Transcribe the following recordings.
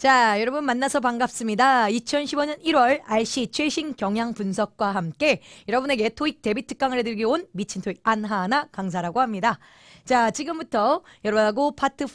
자, 여러분 만나서 반갑습니다. 2015년 1월 RC 최신 경향 분석과 함께 여러분에게 토익 대비 특강을 해드리기 온 미친 토익 안하나 강사라고 합니다. 자, 지금부터 여러분하고 파트 5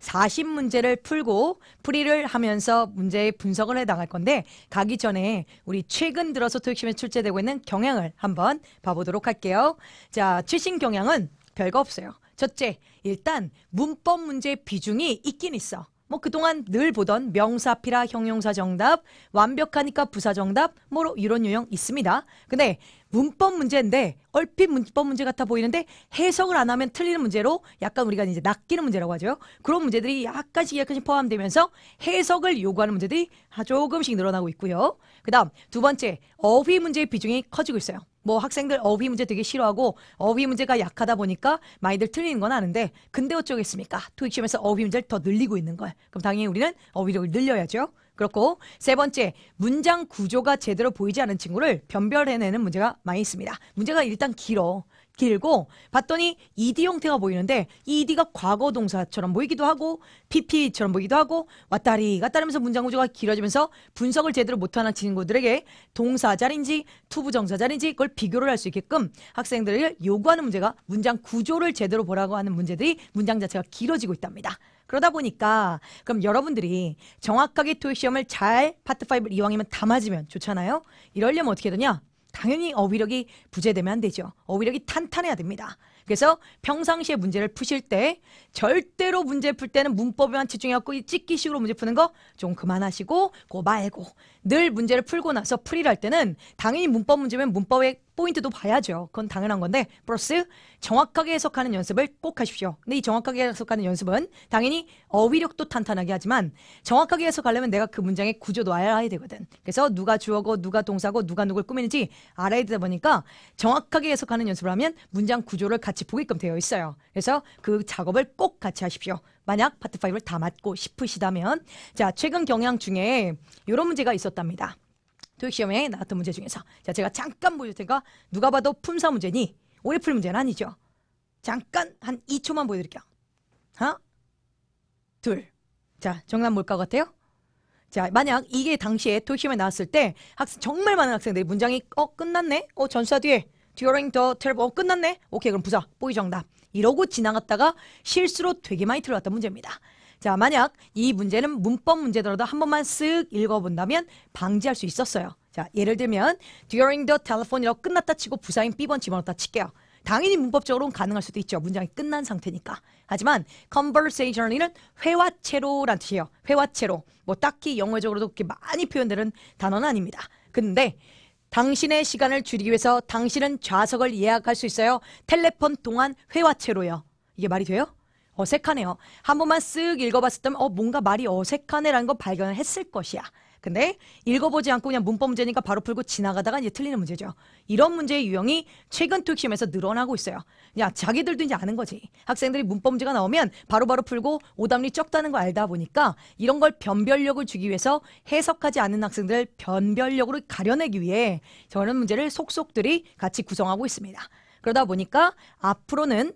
40문제를 풀고 풀이를 하면서 문제의 분석을 해당할 건데 가기 전에 우리 최근 들어서 토익시험에 출제되고 있는 경향을 한번 봐보도록 할게요. 자, 최신 경향은 별거 없어요. 첫째, 일단 문법 문제의 비중이 있긴 있어. 뭐 그동안 늘 보던 명사피라 형용사 정답, 완벽하니까 부사 정답, 뭐 이런 유형 있습니다. 근데 문법 문제인데 얼핏 문법 문제 같아 보이는데 해석을 안 하면 틀리는 문제로 약간 우리가 이제 낚이는 문제라고 하죠. 그런 문제들이 약간씩 약간씩 포함되면서 해석을 요구하는 문제들이 조금씩 늘어나고 있고요. 그다음 두 번째 어휘 문제의 비중이 커지고 있어요. 뭐 학생들 어휘 문제 되게 싫어하고 어휘 문제가 약하다 보니까 많이들 틀리는 건 아는데 근데 어쩌겠습니까? 토익 시험에서 어휘 문제를 더 늘리고 있는 거예요. 그럼 당연히 우리는 어휘력을 늘려야죠. 그렇고 세 번째 문장 구조가 제대로 보이지 않은 친구를 변별해내는 문제가 많이 있습니다. 문제가 일단 길어. 길고 봤더니 ed 형태가 보이는데 이 ed가 과거 동사처럼 보이기도 하고 pp처럼 보이기도 하고 왔다리 갔다 하면서 문장 구조가 길어지면서 분석을 제대로 못하는 친구들에게 동사 자리인지 투부 정사 자리인지 그걸 비교를 할 수 있게끔 학생들을 요구하는 문제가 문장 구조를 제대로 보라고 하는 문제들이 문장 자체가 길어지고 있답니다. 그러다 보니까 그럼 여러분들이 정확하게 토익 시험을 잘 파트 5를 이왕이면 다 맞으면 좋잖아요. 이러려면 어떻게 되냐? 당연히 어휘력이 부재되면 안 되죠. 어휘력이 탄탄해야 됩니다. 그래서 평상시에 문제를 푸실 때 절대로 문제 풀 때는 문법에만 집중해갖고 이 찍기식으로 문제 푸는 거 좀 그만하시고 고 말고 늘 문제를 풀고 나서 풀이를 할 때는 당연히 문법 문제면 문법에 포인트도 봐야죠. 그건 당연한 건데 플러스 정확하게 해석하는 연습을 꼭 하십시오. 근데 이 정확하게 해석하는 연습은 당연히 어휘력도 탄탄하게 하지만 정확하게 해석하려면 내가 그 문장의 구조도 알아야 되거든. 그래서 누가 주어고 누가 동사고 누가 누굴 꾸미는지 알아야 되다 보니까 정확하게 해석하는 연습을 하면 문장 구조를 같이 보게끔 되어 있어요. 그래서 그 작업을 꼭 같이 하십시오. 만약 파트 5를 다 맞고 싶으시다면 자 최근 경향 중에 이런 문제가 있었답니다. 토익시험에 나왔던 문제 중에서 자 제가 잠깐 보여줄 테니까 누가 봐도 품사 문제니 오래 풀 문제는 아니죠 잠깐 한 2초만 보여드릴게요 하나 둘자 정답 뭘것 같아요? 자 만약 이게 당시에 토익시험에 나왔을 때 학생 정말 많은 학생들이 문장이 어 끝났네 어 전사 수 뒤에 during the t e r 어 끝났네 오케이 그럼 부사 뽀이 정답 이러고 지나갔다가 실수로 되게 많이 틀어왔던 문제입니다 자, 만약 이 문제는 문법 문제더라도 한 번만 쓱 읽어본다면 방지할 수 있었어요. 자, 예를 들면 during the telephone이라고 끝났다 치고 부사인 B번 집어넣다 칠게요. 당연히 문법적으로는 가능할 수도 있죠. 문장이 끝난 상태니까. 하지만 conversationally는 회화체로란 뜻이에요. 회화체로. 뭐 딱히 영어적으로도 그렇게 많이 표현되는 단어는 아닙니다. 근데 당신의 시간을 줄이기 위해서 당신은 좌석을 예약할 수 있어요. 텔레폰 동안 회화체로요. 이게 말이 돼요? 어색하네요. 한 번만 쓱 읽어봤었다면 어 뭔가 말이 어색하네라는 걸 발견했을 것이야. 근데 읽어보지 않고 그냥 문법 문제니까 바로 풀고 지나가다가 이제 틀리는 문제죠. 이런 문제의 유형이 최근 투익 시험에서 늘어나고 있어요. 야 자기들도 이제 아는 거지. 학생들이 문법 문제가 나오면 바로바로 바로 풀고 오답률이 적다는 걸 알다 보니까 이런 걸 변별력을 주기 위해서 해석하지 않는 학생들 변별력으로 가려내기 위해 저런 문제를 속속들이 같이 구성하고 있습니다. 그러다 보니까 앞으로는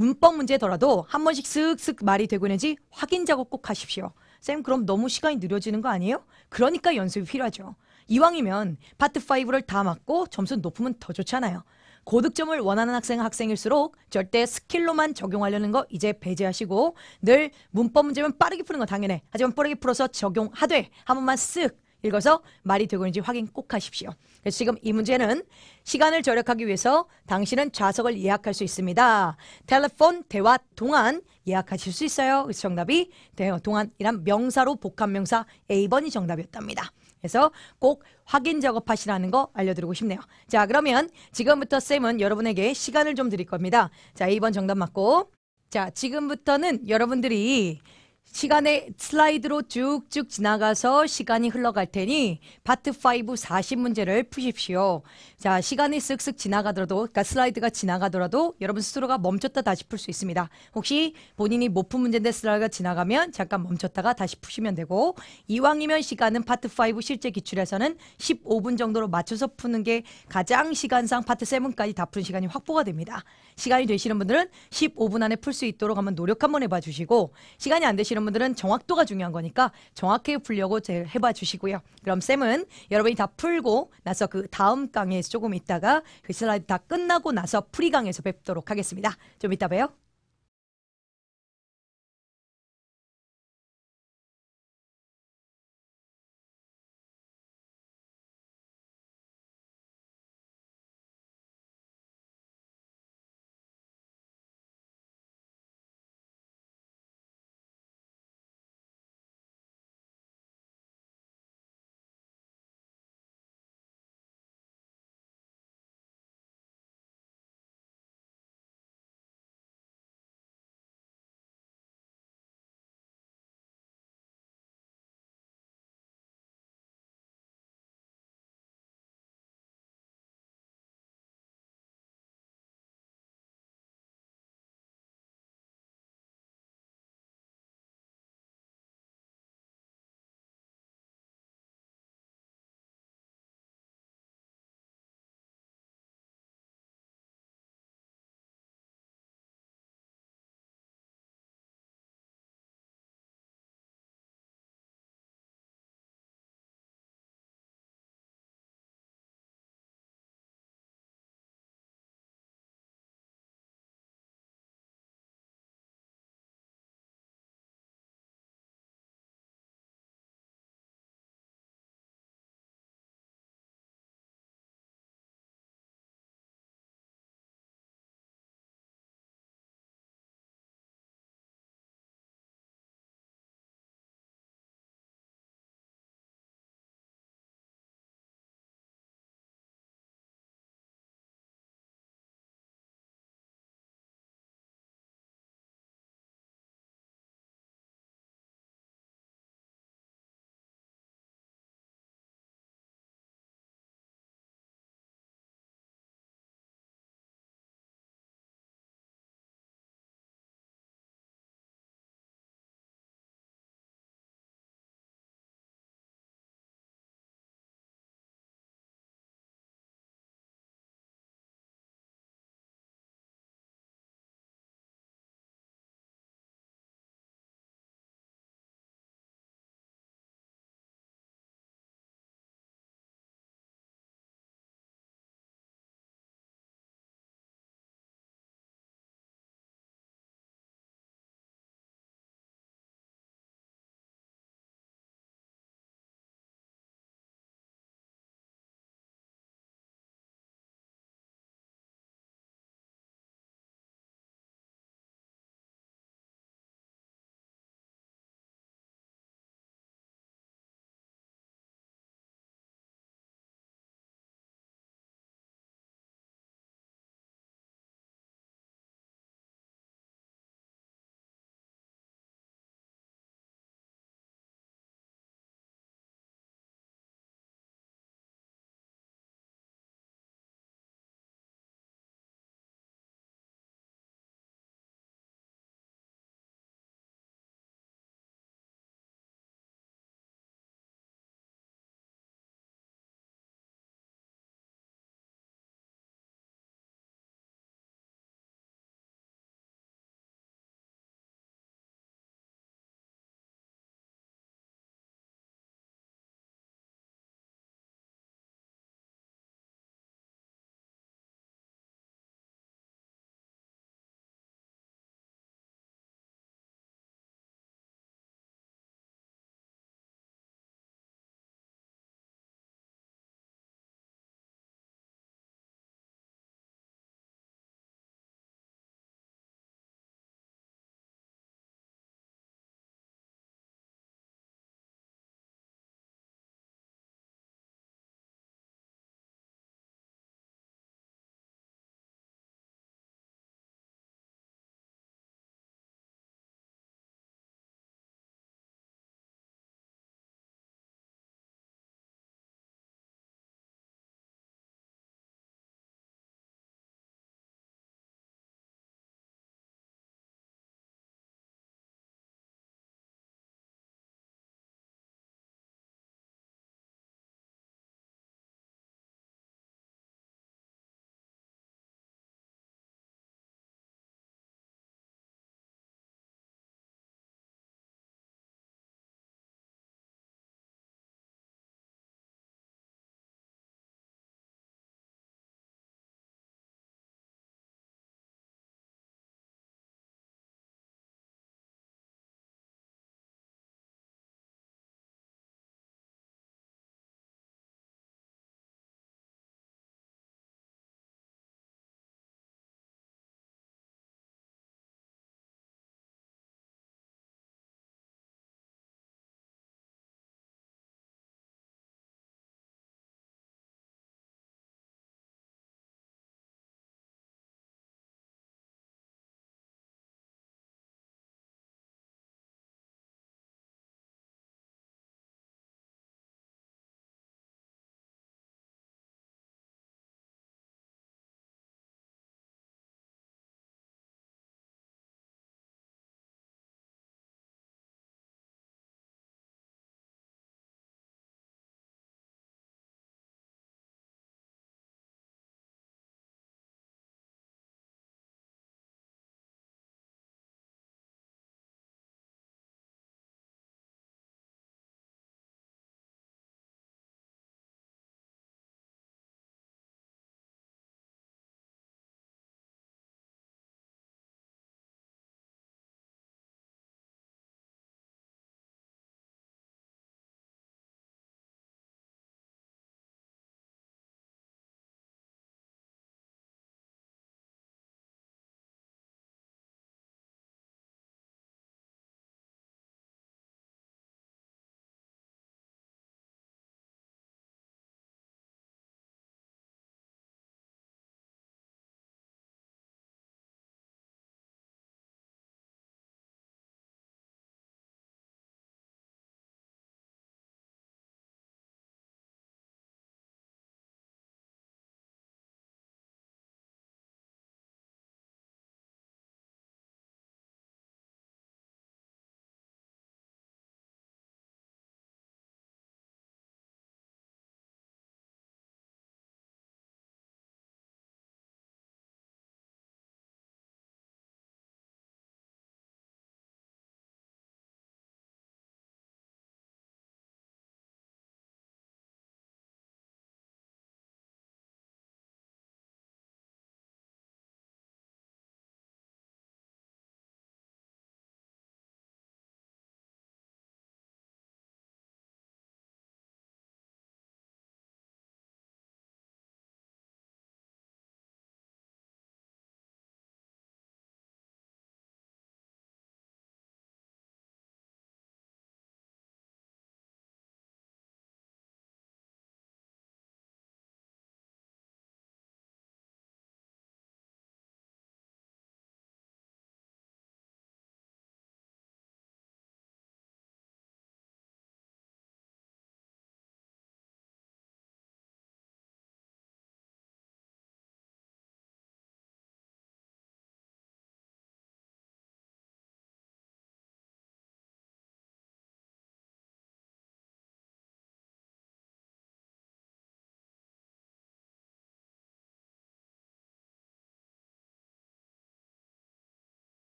문법 문제더라도 한 번씩 슥슥 말이 되고 있는지 확인 작업 꼭 하십시오. 쌤 그럼 너무 시간이 느려지는 거 아니에요? 그러니까 연습이 필요하죠. 이왕이면 파트 5를 다 맞고 점수 높으면 더 좋잖아요. 고득점을 원하는 학생 은 학생일수록 절대 스킬로만 적용하려는 거 이제 배제하시고 늘 문법 문제면 빠르게 푸는 거 당연해. 하지만 빠르게 풀어서 적용하되 한 번만 쓱 읽어서 말이 되고 있는지 확인 꼭 하십시오. 그래서 지금 이 문제는 시간을 절약하기 위해서 당신은 좌석을 예약할 수 있습니다. 텔레폰 대화 동안 예약하실 수 있어요. 그래서 정답이 대화 동안이란 명사로 복합명사 A번이 정답이었답니다. 그래서 꼭 확인 작업하시라는 거 알려드리고 싶네요. 자 그러면 지금부터 쌤은 여러분에게 시간을 좀 드릴 겁니다. 자 2번 정답 맞고 자 지금부터는 여러분들이 시간의 슬라이드로 쭉쭉 지나가서 시간이 흘러갈 테니 파트 5 40문제를 푸십시오. 자, 시간이 쓱쓱 지나가더라도 그러니까 슬라이드가 지나가더라도 여러분 스스로가 멈췄다 다시 풀 수 있습니다. 혹시 본인이 못푼 문제인데 슬라이드가 지나가면 잠깐 멈췄다가 다시 푸시면 되고 이왕이면 시간은 파트 5 실제 기출에서는 15분 정도로 맞춰서 푸는 게 가장 시간상 파트 7까지 다 푸는 시간이 확보가 됩니다. 시간이 되시는 분들은 15분 안에 풀 수 있도록 한번 노력 한번 해봐 주시고 시간이 안 되시는 이런 분들은 정확도가 중요한 거니까 정확히 풀려고 제일 해봐 주시고요. 그럼 쌤은 여러분이 다 풀고 나서 그 다음 강의에서 조금 있다가 그 슬라이드 다 끝나고 나서 프리 강의에서 뵙도록 하겠습니다. 좀 이따 봬요.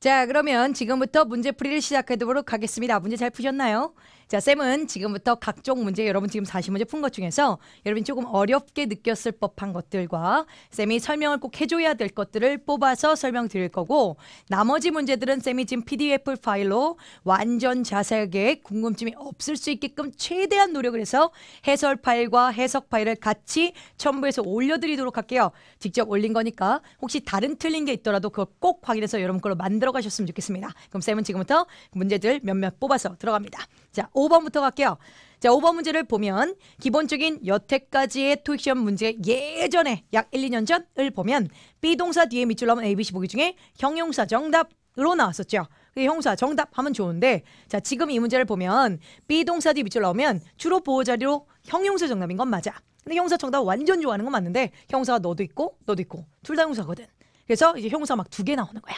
자, 그러면 지금부터 문제풀이를 시작해 보도록 하겠습니다. 문제 잘 푸셨나요? 자, 쌤은 지금부터 각종 문제 여러분 지금 40문제 푼 것 중에서 여러분이 조금 어렵게 느꼈을 법한 것들과 쌤이 설명을 꼭 해줘야 될 것들을 뽑아서 설명드릴 거고 나머지 문제들은 쌤이 지금 PDF 파일로 완전 자세하게 궁금증이 없을 수 있게끔 최대한 노력을 해서 해설 파일과 해석 파일을 같이 첨부해서 올려드리도록 할게요. 직접 올린 거니까 혹시 다른 틀린 게 있더라도 그걸 꼭 확인해서 여러분 걸로 만들어 가셨으면 좋겠습니다. 그럼 쌤은 지금부터 문제들 몇몇 뽑아서 들어갑니다. 자, 5번부터 갈게요. 자, 5번 문제를 보면 기본적인 여태까지의 토익 시험 문제 예전에 약 1, 2년 전을 보면 B 동사 뒤에 밑줄 나면 A, B, C 보기 중에 형용사 정답으로 나왔었죠. 그 형사 정답 하면 좋은데 자 지금 이 문제를 보면 B 동사 뒤 밑줄 넣으면 주로 보호 자리로 형용사 정답인 건 맞아. 근데 형사 정답 완전 좋아하는 건 맞는데 형사가 너도 있고 너도 있고 둘 다 형사거든. 그래서 이제 형사 막 두 개 나오는 거야.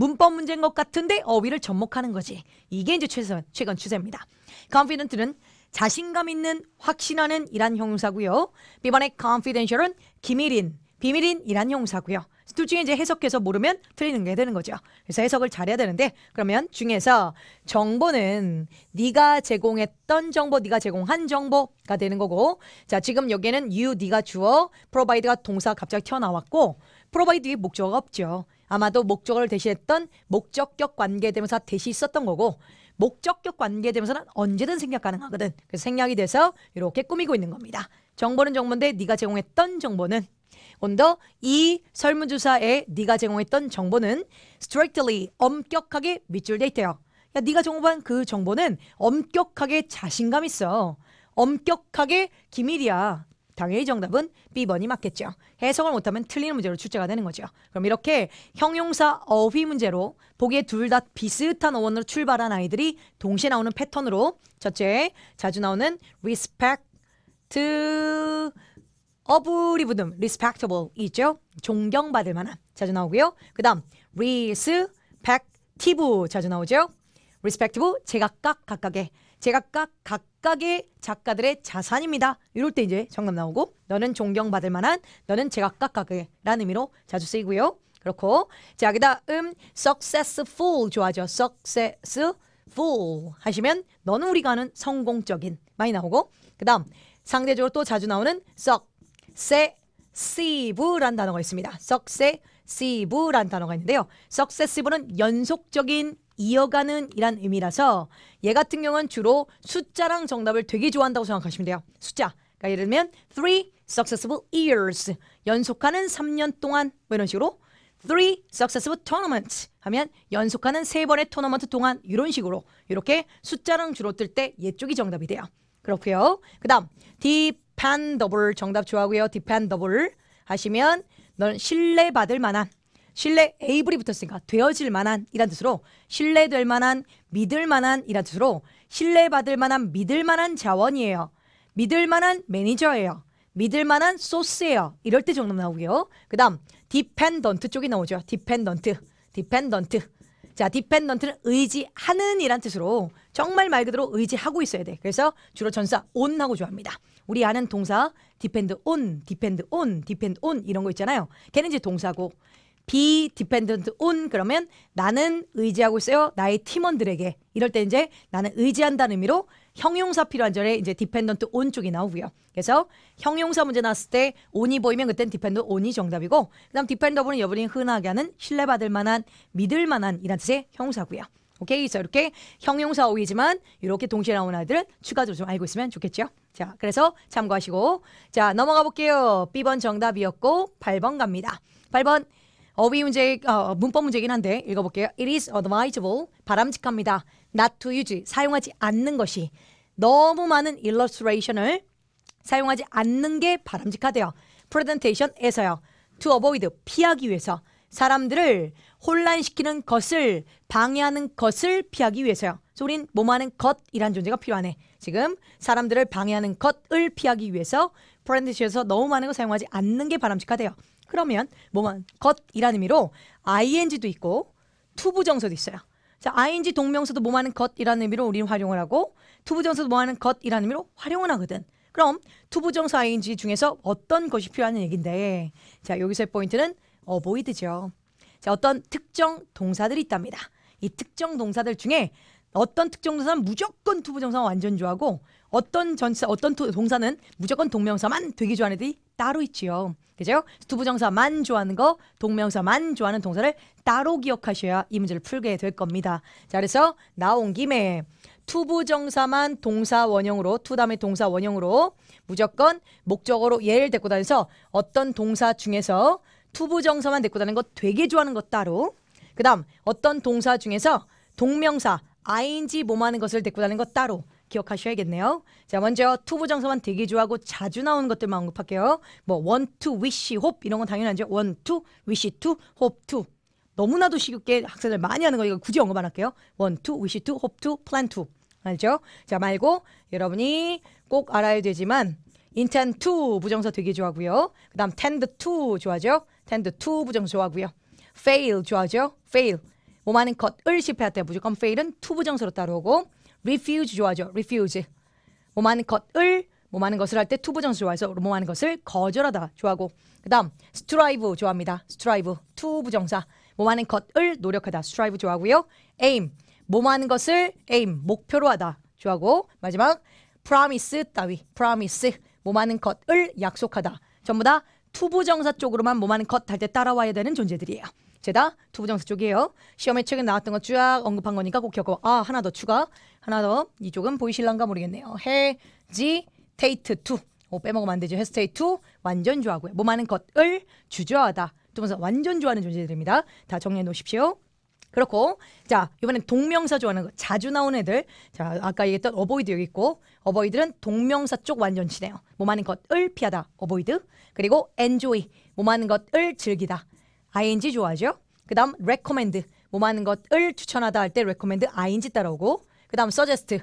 문법 문제인 것 같은데 어휘를 접목하는 거지. 이게 이제 최선, 최근 추세입니다. confident는 자신감 있는, 확신하는 이란 형사고요. 비번의 confidential은 기밀인, 비밀인 이란 형사고요. 둘 중에 이제 해석해서 모르면 틀리는 게 되는 거죠. 그래서 해석을 잘해야 되는데 그러면 중에서 정보는 네가 제공했던 정보, 네가 제공한 정보가 되는 거고 자 지금 여기에는 you, 네가 주어, provide가 동사 갑자기 튀어나왔고 provide 뒤 목적어가 없죠. 아마도 목적어를 대신했던 목적격 관계대명사 대시 있었던 거고 목적격 관계대명사는 언제든 생략 가능하거든. 그래서 생략이 돼서 이렇게 꾸미고 있는 겁니다. 정보는 정보인데 네가 제공했던 정보는 온더 이 설문조사에 네가 제공했던 정보는 strictly 엄격하게 밑줄데 있대요. 야 네가 제공한 그 정보는 엄격하게 자신감 있어. 엄격하게 기밀이야. 당연히 정답은 B번이 맞겠죠. 해석을 못하면 틀리는 문제로 출제가 되는 거죠. 그럼 이렇게 형용사 어휘 문제로 보기에 둘 다 비슷한 어원으로 출발한 아이들이 동시에 나오는 패턴으로 첫째 자주 나오는 respect 어 i 리 부듬 respectable 있죠. 존경받을 만한 자주 나오고요. 그 다음 respective 자주 나오죠. respective 제각각 각각의 제각각 각 각각의 작가들의 자산입니다. 이럴 때 이제 정답 나오고 너는 존경받을 만한 너는 제각각각의 라는 의미로 자주 쓰이고요. 그렇고 자 여기다 음 successful 좋아하죠. successful 하시면 너는 우리가 하는 성공적인 많이 나오고 그 다음 상대적으로 또 자주 나오는 successive란 단어가 있습니다. successive란 단어가 있는데요. successive는 연속적인 이어가는 이란 의미라서 얘 같은 경우는 주로 숫자랑 정답을 되게 좋아한다고 생각하시면 돼요. 숫자. 그러니까 예를 들면 three successful years 연속하는 3년 동안 뭐 이런 식으로 three successful tournaments 하면 연속하는 세 번의 토너먼트 동안 이런 식으로 이렇게 숫자랑 주로 뜰 때 얘쪽이 정답이 돼요. 그렇고요. 그다음 dependable 정답 좋아하고요. dependable 하시면 넌 신뢰받을 만한 신뢰 에이블이 붙었으니까 되어질 만한 이란 뜻으로 신뢰될 만한 믿을 만한 이란 뜻으로 신뢰받을 만한 믿을 만한 자원이에요. 믿을 만한 매니저예요. 믿을 만한 소스예요. 이럴 때 정도 나오고요. 그 다음 디펜던트 쪽이 나오죠. 디펜던트 디펜던트 자, 디펜던트는 의지하는 이란 뜻으로 정말 말 그대로 의지하고 있어야 돼. 그래서 주로 전사 온하고 좋아합니다. 우리 아는 동사 디펜드 온, 디펜드 온, 디펜드 온 이런 거 있잖아요. 걔는 이제 동사고 be dependent on 그러면 나는 의지하고 있어요. 나의 팀원들에게. 이럴 때 이제 나는 의지한다는 의미로 형용사 필요한 절에 이제 dependent on 쪽이 나오고요. 그래서 형용사 문제 나왔을 때 on이 보이면 그땐 dependent on이 정답이고 그다음 dependable은 여분이 흔하게 하는 신뢰받을 만한 믿을 만한 이란 뜻의 형용사고요. 오케이 그래 이렇게 형용사 오이지만 이렇게 동시에 나오는 아이들은 추가적으로 좀 알고 있으면 좋겠죠 자 그래서 참고하시고 자 넘어가 볼게요 B번 정답이었고 8번 갑니다 8번 어휘 문제, 어, 문법 문제긴 한데 읽어볼게요. It is advisable, 바람직합니다. Not to use, 사용하지 않는 것이 너무 많은 illustration을 사용하지 않는 게 바람직하대요. 프레젠테이션에서요. To avoid, 피하기 위해서 사람들을 혼란시키는 것을 방해하는 것을 피하기 위해서요. 우린 뭐하는 것이란 존재가 필요하네. 지금 사람들을 방해하는 것을 피하기 위해서 프렌디시에서 너무 많은 거 사용하지 않는 게 바람직하대요. 그러면 뭐만 겉이라는 의미로 ing도 있고 투부정서도 있어요. 자, ing 동명사도 뭐하는 것이라는 의미로 우리는 활용을 하고 투부정서도 뭐하는 것이라는 의미로 활용을 하거든. 그럼 투부정사 ing 중에서 어떤 것이 필요한는 얘긴데 자 여기서의 포인트는 어보이드죠. 자 어떤 특정 동사들이 있답니다. 이 특정 동사들 중에 어떤 특정 동사는 무조건 투부정사 완전 좋아하고 어떤 전사 어떤 동사는 무조건 동명사만 되게 좋아하는 애들이 따로 있지요. 그죠? 두부정사만 좋아하는 거, 동명사만 좋아하는 동사를 따로 기억하셔야 이 문제를 풀게 될 겁니다. 자, 그래서 나온 김에 투부정사만 동사 원형으로, 투담의 동사 원형으로 무조건 목적어로 예를 데리고 다녀서 어떤 동사 중에서 투부정사만 데리고 다니는 거 되게 좋아하는 것 따로. 그 다음 어떤 동사 중에서 동명사, ing 뭐하는 것을 데리고 다니는 것 따로. 기억하셔야겠네요. 자, 먼저 투부정서만 되게 좋아하고 자주 나오는 것들만 언급할게요. 뭐 원투 위시 홉 이런 건 당연하죠. 원투 위시 투홉투 너무나도 쉽게 학생들 많이 하는 거 이거 굳이 언급 안 할게요. 원투 위시 투 홉투 플랜 투 알죠? 자 말고 여러분이 꼭 알아야 되지만 인텐 투부정서 되게 좋아하고요. 그다음 텐드 투 좋아하죠. 텐드 투 부정사 좋아하고요. 페 a i 좋아하죠. 페 a i l 몸하 것을 실패할 때 무조건 페 a i 은투부정서로따로오고 refuse 좋아하죠. refuse. 뭐 많은 것을 뭐 많은 것을 할 때 투부정수 좋아해서 뭐 많은 것을 거절하다 좋아하고 그다음 strive 좋아합니다. strive 투부정사 뭐 많은 것을 노력하다 strive 좋아하고요. aim 뭐 많은 것을 aim 목표로 하다 좋아하고 마지막 promise 따위 promise 뭐 많은 것을 약속하다 전부 다 투부정사 쪽으로만 뭐 많은 것할 때 따라와야 되는 존재들이에요. 제다 두부정사 쪽이에요. 시험에 최근 나왔던 거쭉 언급한 거니까 꼭 기억하고 아 하나 더 추가 하나 더 이쪽은 보이실란가 모르겠네요. 해지테이트 투. 오 빼먹으면 안 되죠. 헤스테이트 완전 좋아하고요. 뭐 많은 것을 주저하다. 두부정사 완전 좋아하는 존재들입니다. 다 정리해 놓으십시오. 그렇고 자 이번엔 동명사 좋아하는 거 자주 나오는 애들 자 아까 얘기했던 어보이드 여기 있고 어보이드는 동명사 쪽 완전 치네요 뭐 많은 것을 피하다 어보이드 그리고 엔조이 o y 뭐 많은 것을 즐기다 ing 좋아하죠? 그 다음 recommend 뭐 많은 것을 추천하다 할 때 recommend ing 따라오고 그 다음 suggest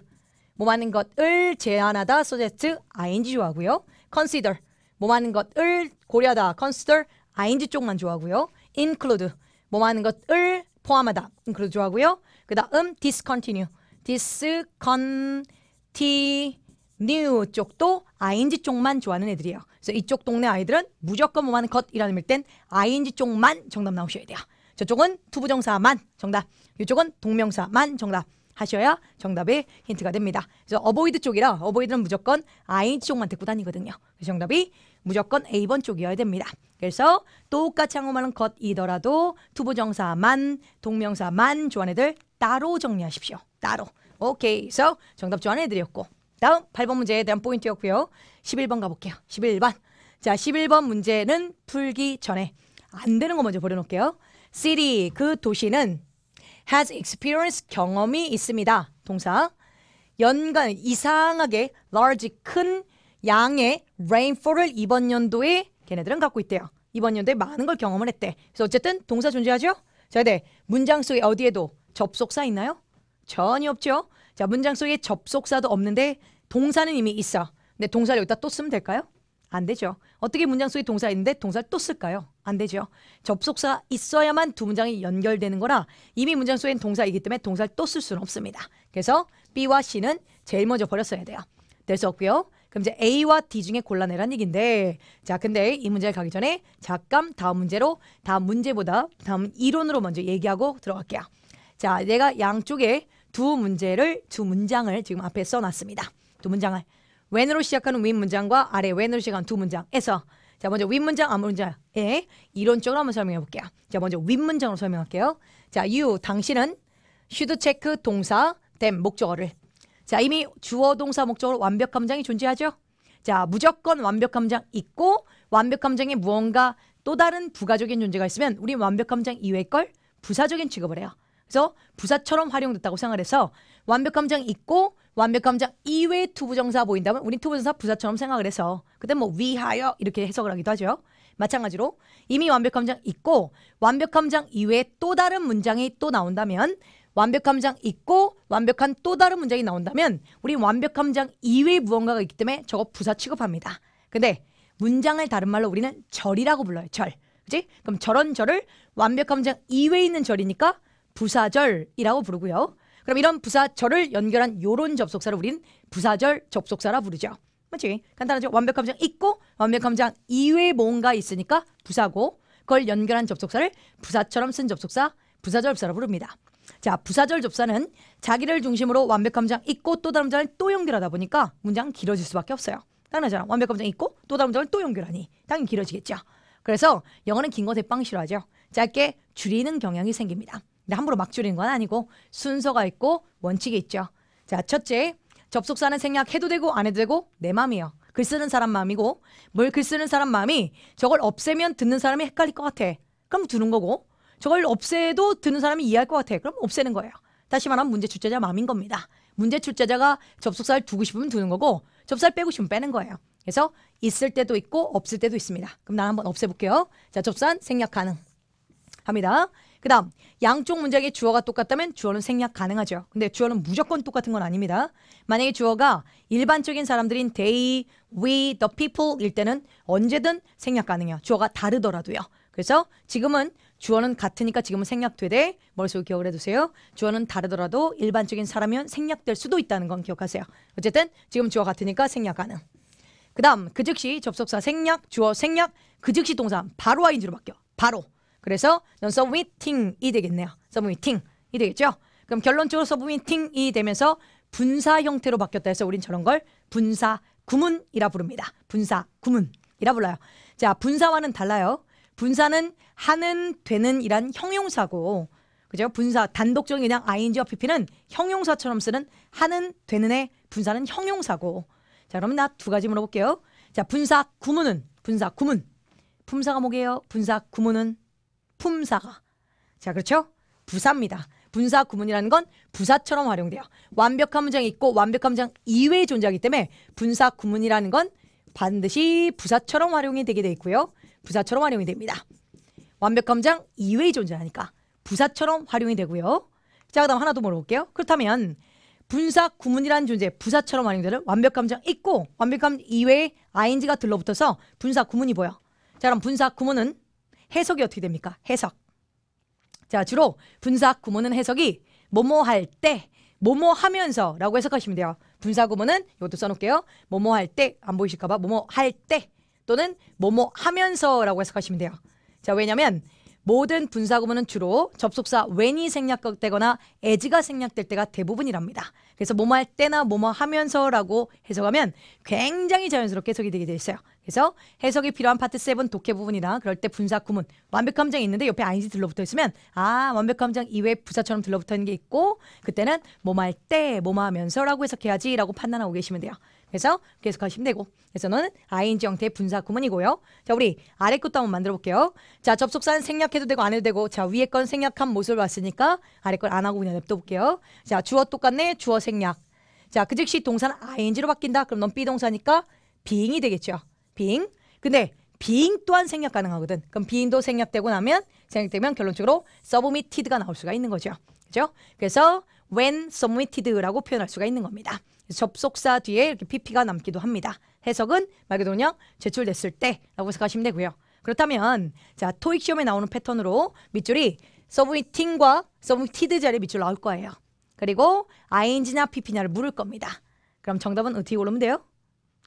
뭐 많은 것을 제안하다 suggest ing 좋아하고요. consider 뭐 많은 것을 고려하다 consider ing 쪽만 좋아하고요. include 뭐 많은 것을 포함하다 include 좋아하고요. 그 다음 discontinue discontinue 뉴 쪽도 i 인지 쪽만 좋아하는 애들이에요. 그래서 이쪽 동네 아이들은 무조건 뭐하는 것이라는 일땐 i 인지 쪽만 정답 나오셔야 돼요. 저쪽은 투부정사만 정답, 이쪽은 동명사만 정답 하셔야 정답의 힌트가 됩니다. 그래서 어보이드 쪽이라 어보이드는 무조건 i 인지 쪽만 듣고 다니거든요. 그래서 정답이 무조건 A번 쪽이어야 됩니다. 그래서 똑같이 한국말은 것이더라도 투부정사만, 동명사만 좋아하는 애들 따로 정리하십시오. 따로. 오케이. 그래서 정답 좋아하는 애들이었고 다음 8번 문제에 대한 포인트였고요. 11번 가볼게요. 11번. 자, 11번 문제는 풀기 전에 안 되는 거 먼저 버려놓을게요. City, 그 도시는 has experience, 경험이 있습니다. 동사. 연간 이상하게 large, 큰 양의 rainfall을 이번 연도에 걔네들은 갖고 있대요. 이번 연도에 많은 걸 경험을 했대. 그래서 어쨌든 동사 존재하죠? 자, 네. 문장 속에 어디에도 접속사 있나요? 전혀 없죠. 자, 문장 속에 접속사도 없는데 동사는 이미 있어. 근데 동사를 여기다 또 쓰면 될까요? 안 되죠. 어떻게 문장 속에 동사 있는데 동사를 또 쓸까요? 안 되죠. 접속사 있어야만 두 문장이 연결되는 거라 이미 문장 속엔 동사이기 때문에 동사를 또 쓸 수는 없습니다. 그래서 B와 C는 제일 먼저 버렸어야 돼요. 될 수 없고요. 그럼 이제 A와 D 중에 골라내란 얘기인데 자 근데 이 문제를 가기 전에 잠깐 다음 문제로 다음 문제보다 다음 이론으로 먼저 얘기하고 들어갈게요. 자 내가 양쪽에 두 문제를 두 문장을 지금 앞에 써놨습니다. 두 문장을 웬으로 시작하는 윗 문장과 아래 웬으로 시작하는 두 문장에서 자 먼저 윗 문장 앞 문장에 이론적으로 한번 설명해 볼게요. 자 먼저 윗 문장으로 설명할게요. 자 you 당신은 슈드 체크 동사 댐 목적어를 자 이미 주어 동사 목적어로 완벽 감장이 존재하죠. 자 무조건 완벽 감장 있고 완벽 감장에 무언가 또 다른 부가적인 존재가 있으면 우리 완벽 감장 이외의 걸 부사적인 취급을 해요. 그래서 부사처럼 활용됐다고 생각을 해서 완벽함정 있고 완벽함장 이외의 투부정사 보인다면 우린 투부정사 부사처럼 생각을 해서 그때 뭐 위하여 이렇게 해석을 하기도 하죠. 마찬가지로 이미 완벽함정 있고 완벽함장 이외에 또 다른 문장이 또 나온다면 완벽함장 있고 완벽한 또 다른 문장이 나온다면 우리 완벽함장 이외의 무언가가 있기 때문에 저거 부사 취급합니다. 근데 문장을 다른 말로 우리는 절이라고 불러요. 절. 그지? 그럼 저런 절을 완벽함장 이외에 있는 절이니까 부사절이라고 부르고요. 그럼 이런 부사절을 연결한 요런 접속사를 우린 부사절 접속사라 부르죠. 그지 간단하죠? 완벽 함정 있고 완벽 함정 이외에 뭔가 있으니까 부사고 그걸 연결한 접속사를 부사처럼 쓴 접속사 부사절 접사라 부릅니다. 자, 부사절 접사는 자기를 중심으로 완벽 함정 있고 또 다른 점을 또 연결하다 보니까 문장 길어질 수밖에 없어요. 당연하잖아. 완벽 함정 있고 또 다른 점을 또 연결하니 당연히 길어지겠죠. 그래서 영어는 긴거 대빵 싫어하죠. 짧게 줄이는 경향이 생깁니다. 근데 함부로 막 줄이는 건 아니고 순서가 있고 원칙이 있죠. 자, 첫째, 접속사는 생략해도 되고 안 해도 되고 내 마음이에요. 글 쓰는 사람 마음이고 뭘 글 쓰는 사람 마음이 저걸 없애면 듣는 사람이 헷갈릴 것 같아. 그럼 두는 거고 저걸 없애도 듣는 사람이 이해할 것 같아. 그럼 없애는 거예요. 다시 말하면 문제 출제자 마음인 겁니다. 문제 출제자가 접속사를 두고 싶으면 두는 거고 접사를 빼고 싶으면 빼는 거예요. 그래서 있을 때도 있고 없을 때도 있습니다. 그럼 나 한번 없애볼게요. 자, 접산 생략 가능. 합니다. 그 다음 양쪽 문장의 주어가 똑같다면 주어는 생략 가능하죠. 근데 주어는 무조건 똑같은 건 아닙니다. 만약에 주어가 일반적인 사람들인 they, we, the people 일 때는 언제든 생략 가능해요. 주어가 다르더라도요. 그래서 지금은 주어는 같으니까 지금은 생략되되 머릿속에 기억을 해두세요. 주어는 다르더라도 일반적인 사람이면 생략될 수도 있다는 건 기억하세요. 어쨌든 지금 주어 같으니까 생략 가능. 그 다음 그 즉시 접속사 생략, 주어 생략, 그 즉시 동사 바로 아인지로 바뀌어. 바로. 그래서 넌 서브미팅이 되겠네요. 서브미팅이 되겠죠? 그럼 결론적으로 서브미팅이 되면서 분사 형태로 바뀌었다 해서 우린 저런 걸 분사 구문이라 부릅니다. 분사 구문이라 불러요. 자, 분사와는 달라요. 분사는 하는, 되는 이란 형용사고 그죠? 분사 단독적인 그냥 ing와 pp는 형용사처럼 쓰는 하는, 되는의 분사는 형용사고 자, 그럼 나 두 가지 물어볼게요. 자, 분사 구문은 분사 구문. 품사가 뭐게요? 분사 구문은 품사가. 자, 그렇죠? 부사입니다. 분사 구문이라는 건 부사처럼 활용돼요. 완벽한 문장이 있고 완벽한 문장 이외의 존재하기 때문에 분사 구문이라는 건 반드시 부사처럼 활용이 되게 돼 있고요. 부사처럼 활용이 됩니다. 완벽한 문장 이외의 존재하니까 부사처럼 활용이 되고요. 자, 그다음 하나 더 물어볼게요. 그렇다면 분사 구문이라는 존재 부사처럼 활용되는 완벽한 문장 있고 완벽한 이외의 ing가 들러붙어서 분사 구문이 보여. 자, 그럼 분사 구문은 해석이 어떻게 됩니까? 해석. 자, 주로 분사 구문은 해석이 뭐뭐 할 때, 뭐뭐 하면서 라고 해석하시면 돼요. 분사 구문은 이것도 써놓을게요. 뭐뭐 할 때, 안 보이실까봐 뭐뭐 할 때 또는 뭐뭐 하면서 라고 해석하시면 돼요. 자, 왜냐면 모든 분사구문은 주로 접속사 when이 생략되거나 as가 생략될 때가 대부분이랍니다. 그래서 뭐뭐 할 때나 뭐 뭐 하면서라고 해석하면 굉장히 자연스럽게 해석이 되게 되어 있어요. 그래서 해석이 필요한 파트 7 독해 부분이나 그럴 때 분사 구문 완벽 함정이 있는데 옆에 ing 들러붙어 있으면 아 완벽 함정 이외에 부사처럼 들러붙어 있는 게 있고 그때는 뭐뭐 할때 뭐 뭐 하면서라고 해석해야지라고 판단하고 계시면 돼요. 그래서 계속하시면 되고 그래서는 ing 형태의 분사 구문이고요. 자 우리 아래 것도 한번 만들어 볼게요. 자 접속사는 생략해도 되고 안 해도 되고 자 위에 건 생략한 모습을 봤으니까 아래 걸 안 하고 그냥 냅둬 볼게요. 자 주어 똑같네 주어 생략. 자그 즉시 동사는 ing로 바뀐다. 그럼 넌 비동사니까 being이 되겠죠. being. 근데 being 또한 생략 가능하거든. 그럼 being도 생략되고 나면 생략되면 결론적으로 submitted가 나올 수가 있는 거죠. 그죠? 그래서 when submitted라고 표현할 수가 있는 겁니다. 접속사 뒤에 이렇게 pp가 남기도 합니다. 해석은 말 그대로 그냥 제출됐을 때라고 생각하시면 되고요. 그렇다면 자 토익 시험에 나오는 패턴으로 밑줄이 서브미팅과 서브미티드 자리에 밑줄 나올 거예요. 그리고 ing나 pp냐를 물을 겁니다. 그럼 정답은 어떻게 고르면 돼요?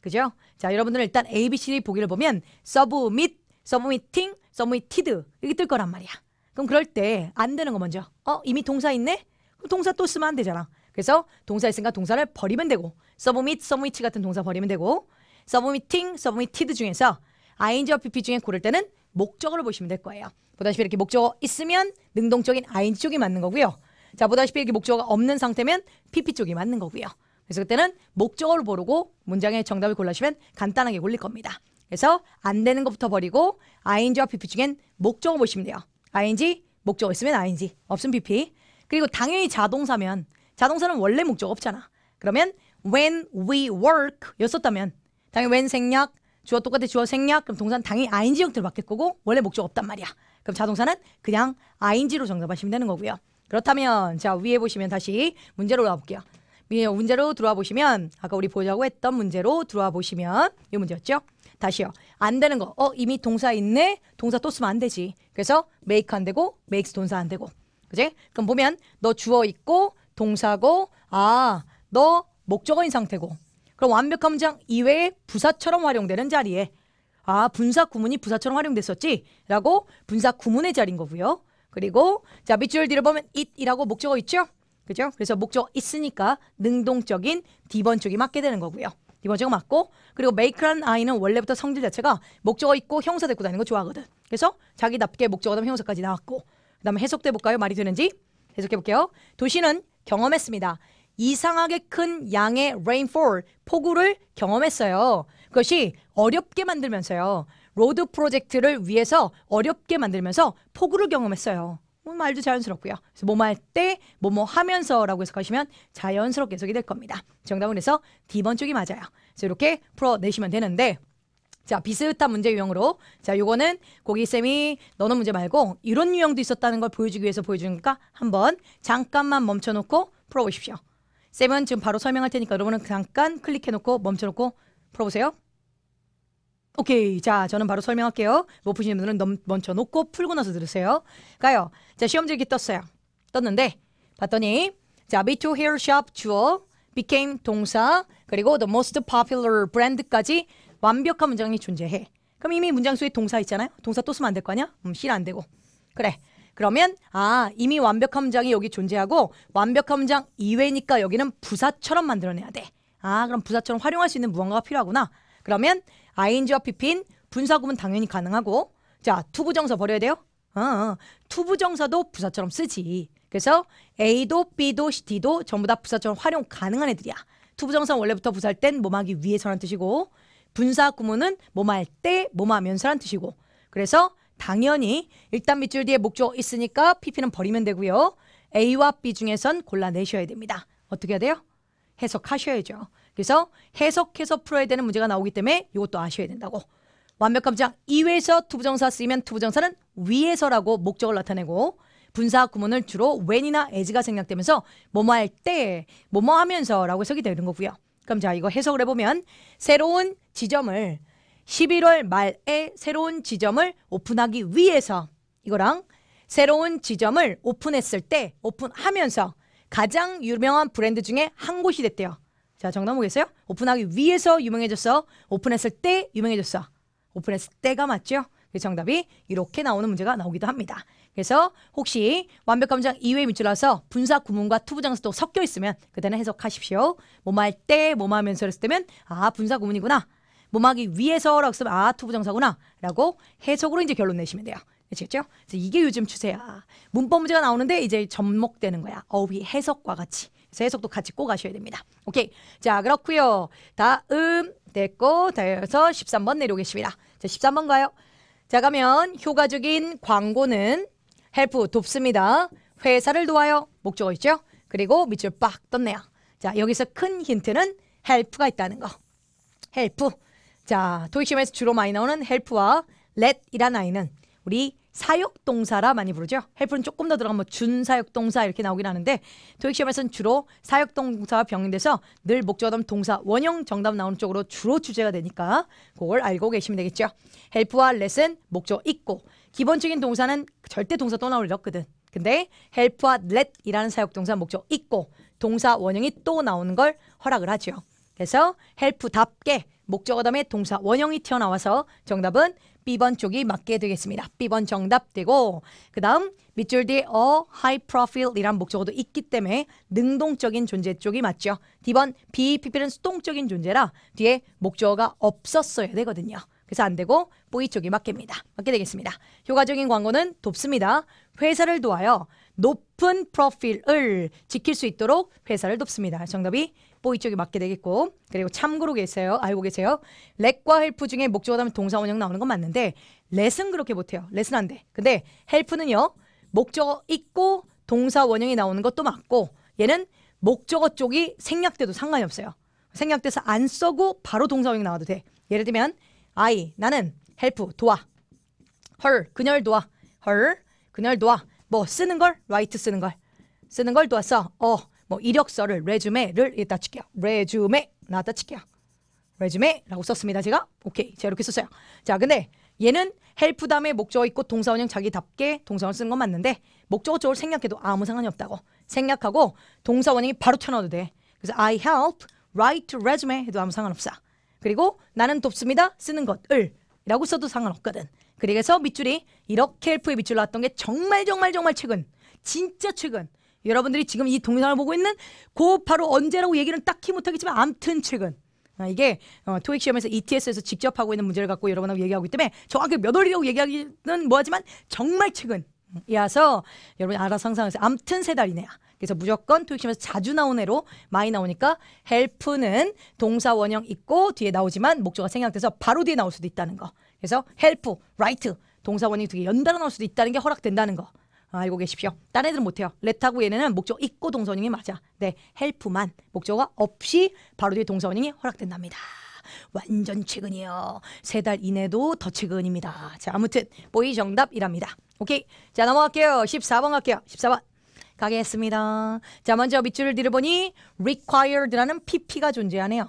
그죠? 자여러분들 일단 A, B, C, D 보기를 보면 서브밋, 서브미팅, 서브미티드 이게 렇뜰 거란 말이야. 그럼 그럴 때 안 되는 거 먼저 어 이미 동사 있네? 그럼 동사 또 쓰면 안 되잖아. 그래서 동사 있으니까 동사를 버리면 되고 서브 b 서브 t 치 같은 동사 버리면 되고 서브미팅, 서브미티드 중에서 ing와 pp 중에 고를 때는 목적어를 보시면 될 거예요. 보다시피 이렇게 목적어 있으면 능동적인 ing 쪽이 맞는 거고요. 자 보다시피 이렇게 목적어가 없는 상태면 pp 쪽이 맞는 거고요. 그래서 그때는 목적어를 모르고 문장의 정답을 골라시면 간단하게 골릴 겁니다. 그래서 안 되는 것부터 버리고 ing와 pp 중엔 목적어 보시면 돼요. ing, 목적어 있으면 ing, 없으면 pp. 그리고 당연히 자동사면 자동사는 원래 목적 없잖아. 그러면 when we work 였었다면 당연히 when 생략 주어 똑같이 주어 생략 그럼 동사는 당연히 ing 형태로 바뀔 거고 원래 목적 없단 말이야. 그럼 자동사는 그냥 ing로 정답하시면 되는 거고요. 그렇다면 자 위에 보시면 다시 문제로 올라와 볼게요. 문제로 들어와 보시면 아까 우리 보자고 했던 문제로 들어와 보시면 이 문제였죠. 다시요. 안 되는 거. 어 이미 동사 있네. 동사 또 쓰면 안 되지. 그래서 make 안 되고 makes 동사 안 되고. 그지? 그럼 보면 너 주어 있고 동사고 아 너 목적어인 상태고 그럼 완벽한 문장 이외에 부사처럼 활용되는 자리에 아 분사 구문이 부사처럼 활용됐었지 라고 분사 구문의 자리인 거고요 그리고 자 밑줄 뒤를 보면 it이라고 목적어 있죠 그죠? 그래서 목적어 있으니까 능동적인 D번 쪽이 맞게 되는 거고요 이번 쪽이 맞고 그리고 make라는 아이는 원래부터 성질 자체가 목적어 있고 형사 데리고 다니는 거 좋아하거든. 그래서 자기답게 목적어 다음 형사까지 나왔고 그다음에 해석돼 볼까요? 말이 되는지 해석해 볼게요. 도시는 경험했습니다. 이상하게 큰 양의 rainfall, 폭우를 경험했어요. 그것이 어렵게 만들면서요. 로드 프로젝트를 위해서 어렵게 만들면서 폭우를 경험했어요. 뭐 말도 자연스럽고요. 그래서 뭐뭐 할 때, 뭐 뭐 하면서라고 해석하시면 자연스럽게 해석이 될 겁니다. 정답은 그래서 D번 쪽이 맞아요. 그래서 이렇게 풀어내시면 되는데 자, 비슷한 문제 유형으로. 자, 요거는 고기쌤이 너는 문제 말고 이런 유형도 있었다는 걸 보여주기 위해서 보여주니까 한번 잠깐만 멈춰놓고 풀어보십시오. 쌤은 지금 바로 설명할 테니까 여러분은 잠깐 클릭해놓고 멈춰놓고 풀어보세요. 오케이. 자, 저는 바로 설명할게요. 못 푸시는 분들은 넘, 멈춰놓고 풀고 나서 들으세요. 가요. 자, 시험지기 떴어요. 떴는데 봤더니 자, 미투 헤어 샵 주어 became 동사 그리고 the most popular 브랜드까지 완벽한 문장이 존재해. 그럼 이미 문장 속에 동사 있잖아요. 동사 또 쓰면 안 될 거 아니야? 음, 실안 되고. 그래. 그러면 아 이미 완벽한 문장이 여기 존재하고 완벽한 문장 이외니까 여기는 부사처럼 만들어내야 돼. 아 그럼 부사처럼 활용할 수 있는 무언가가 필요하구나. 그러면 ing와 pp인 분사 구분 당연히 가능하고 자 투부정사 버려야 돼요. 어, 어. 투부정사도 부사처럼 쓰지. 그래서 A도 B도 D도 전부 다 부사처럼 활용 가능한 애들이야. 투부정사 원래부터 부사할 땐뭐하기 위해서란 뜻이고 분사 구문은 뭐 말 때, 뭐뭐하면서란 뜻이고 그래서 당연히 일단 밑줄 뒤에 목적 있으니까 PP는 버리면 되고요. A와 B 중에선 골라내셔야 됩니다. 어떻게 해야 돼요? 해석하셔야죠. 그래서 해석해서 풀어야 되는 문제가 나오기 때문에 이것도 아셔야 된다고. 완벽한 부장 2회에서 투부정사 쓰이면 투부정사는 위에서라고 목적을 나타내고 분사 구문을 주로 when이나 as가 생략되면서 뭐뭐 할 때, 뭐 뭐 하면서라고 해석이 되는 거고요. 그럼 자 이거 해석을 해보면 새로운 지점을 11월 말에 새로운 지점을 오픈하기 위해서 이거랑 새로운 지점을 오픈했을 때 오픈하면서 가장 유명한 브랜드 중에 한 곳이 됐대요. 자 정답 보겠어요? 오픈하기 위해서 유명해졌어. 오픈했을 때 유명해졌어. 오픈했을 때가 맞죠? 그 정답이 이렇게 나오는 문제가 나오기도 합니다. 그래서 혹시 완벽함정 이외에 밑줄어서 분사 구문과 투부 장수도 섞여 있으면 그때는 해석하십시오. 몸할 때, 몸하면서 했을 때면 아 분사 구문이구나. 몸하기 위해서라고 쓰면 아 투부 장사구나. 라고 해석으로 이제 결론 내시면 돼요. 그렇죠? 이게 요즘 추세야. 문법 문제가 나오는데 이제 접목되는 거야. 어휘 해석과 같이. 그래서 해석도 같이 꼭 하셔야 됩니다. 오케이. 자, 그렇고요. 다음 됐고 되어서 13번 내려오겠습니다. 자, 13번 가요. 자, 가면 효과적인 광고는 헬프 돕습니다. 회사를 도와요. 목적어 있죠? 그리고 밑줄 빡 떴네요. 자, 여기서 큰 힌트는 헬프가 있다는 거. 헬프. 자, 토익시험에서 주로 많이 나오는 헬프와 l 이란 아이는 우리 사역동사라 많이 부르죠. 헬프는 조금 더 들어가면 준사역동사 이렇게 나오긴 하는데 토익시험에서는 주로 사역동사와 병행돼서 늘 목적어 동사 원형 정답 나오는 쪽으로 주로 주제가 되니까 그걸 알고 계시면 되겠죠. 헬프와 l 은목적 있고 기본적인 동사는 절대 동사 또나올 렸거든 근데 help와 let이라는 사역동사 목적 있고 동사 원형이 또 나오는 걸 허락을 하죠. 그래서 help답게 목적어 다음에 동사 원형이 튀어나와서 정답은 B번 쪽이 맞게 되겠습니다. B번 정답되고 그 다음 밑줄 뒤에 어 high profile이란 목적어도 있기 때문에 능동적인 존재 쪽이 맞죠. D번 B, PP는 수동적인 존재라 뒤에 목적어가 없었어야 되거든요. 그래서 안 되고 뽀이 쪽이 맞게입니다. 맞게 되겠습니다. 효과적인 광고는 돕습니다. 회사를 도와요. 높은 프로필을 지킬 수 있도록 회사를 돕습니다. 정답이 뽀이 쪽이 맞게 되겠고 그리고 참고로 계세요. 알고 계세요. 렉과 헬프 중에 목적어 하면 동사 원형 나오는 건 맞는데 레슨 그렇게 못해요. 레슨 안 돼. 근데 헬프는요. 목적어 있고 동사 원형이 나오는 것도 맞고 얘는 목적어 쪽이 생략돼도 상관이 없어요. 생략돼서 안 써고 바로 동사 원형 나와도 돼. 예를 들면 I 나는 help 도와 her 그녀를 도와 her 그녀를 도와 뭐 쓰는 걸 write 쓰는 걸 쓰는 걸 도와서 어뭐 이력서를 resume를 이따 칠게요 resume 나다 칠게요 resume라고 썼습니다 제가 오케이 제가 이렇게 썼어요 자 근데 얘는 헬프 다음에 목적어 있고 동사원형 자기답게 동사원 쓰는 건 맞는데 목적어 쪽을 생략해도 아무 상관이 없다고 생략하고 동사원형이 바로 튀어나와도 돼 그래서 I help write resume 해도 아무 상관없어 그리고 나는 돕습니다 쓰는 것을 라고 써도 상관없거든. 그래서 밑줄이 이렇게 헬프의 밑줄 나왔던 게 정말 정말 정말 최근 진짜 최근 여러분들이 지금 이 동영상을 보고 있는 고 그 바로 언제라고 얘기는 딱히 못하겠지만 암튼 최근 아, 이게 어, 토익 시험에서 ETS에서 직접 하고 있는 문제를 갖고 여러분하고 얘기하고 있기 때문에 정확히 몇 월이라고 얘기하기는 뭐하지만 정말 최근 이어서 여러분 알아서 상상하세요. 암튼 세 달이네요. 그래서 무조건 토익시험에서 자주 나온 애로 많이 나오니까 헬프는 동사 원형 있고 뒤에 나오지만 목조가 생략돼서 바로 뒤에 나올 수도 있다는 거. 그래서 헬프, 라이트, 동사 원형 이두개 연달아 나올 수도 있다는 게 허락된다는 거. 아, 알고 계십시오. 다른 애들은 못해요. 레타고 얘네는 목조 있고 동사 원형이 맞아. 네, 헬프만목조가 없이 바로 뒤에 동사 원형이 허락된답니다. 완전 최근이요. 세 달 이내도 더 최근입니다. 자, 아무튼 보이 정답이랍니다. 오케이. 자, 넘어갈게요. 14번 갈게요. 14번. 가겠습니다. 자, 먼저 밑줄을 뒤를 보니 required라는 pp가 존재하네요.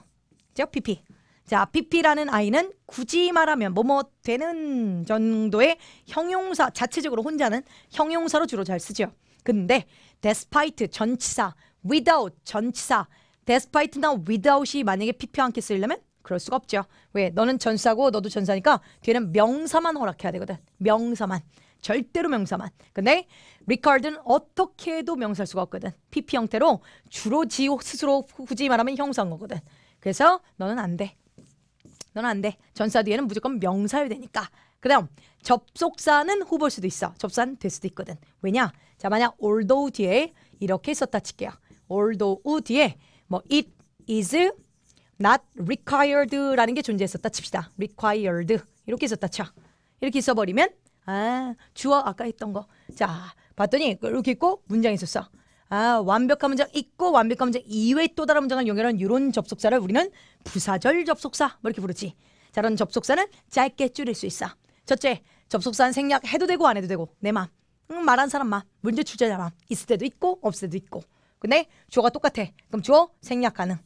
그죠? pp. 자, pp라는 아이는 굳이 말하면 뭐뭐 되는 정도의 형용사, 자체적으로 혼자는 형용사로 주로 잘 쓰죠. 근데 despite 전치사, without 전치사, despite나 without이 만약에 pp 함께 쓰려면 그럴 수가 없죠. 왜? 너는 전사고 너도 전사니까 뒤에는 명사만 허락해야 되거든. 명사만. 절대로 명사만. 근데 리카드는 어떻게 해도 명사할 수가 없거든. PP 형태로 주로 지 스스로 굳이 말하면 형사인 거거든. 그래서 너는 안 돼. 너는 안 돼. 전사 뒤에는 무조건 명사해야 되니까. 그다음 접속사는 후보일 수도 있어. 접사는 될 수도 있거든. 왜냐? 자 만약 although 뒤에 이렇게 썼다 칠게요. although 뒤에 뭐 it is not required라는 게 존재했었다 칩시다. required 이렇게 썼다 쳐. 이렇게 써버리면 아, 주어 아까 했던 거. 자, 봤더니 이렇게 있고 문장이 있었어. 아, 완벽한 문장 있고 완벽한 문장 이외에또 다른 문장을 연결한 이런 접속사를 우리는 부사절 접속사 뭐 이렇게 부르지. 자, 이런 접속사는 짧게 줄일 수 있어. 첫째, 접속사는 생략해도 되고 안 해도 되고 내 맘. 응, 말한 사람 맘. 문제 출제자 맘. 있을 때도 있고 없을 때도 있고. 근데 주어가 똑같아. 그럼 주어 생략 가능.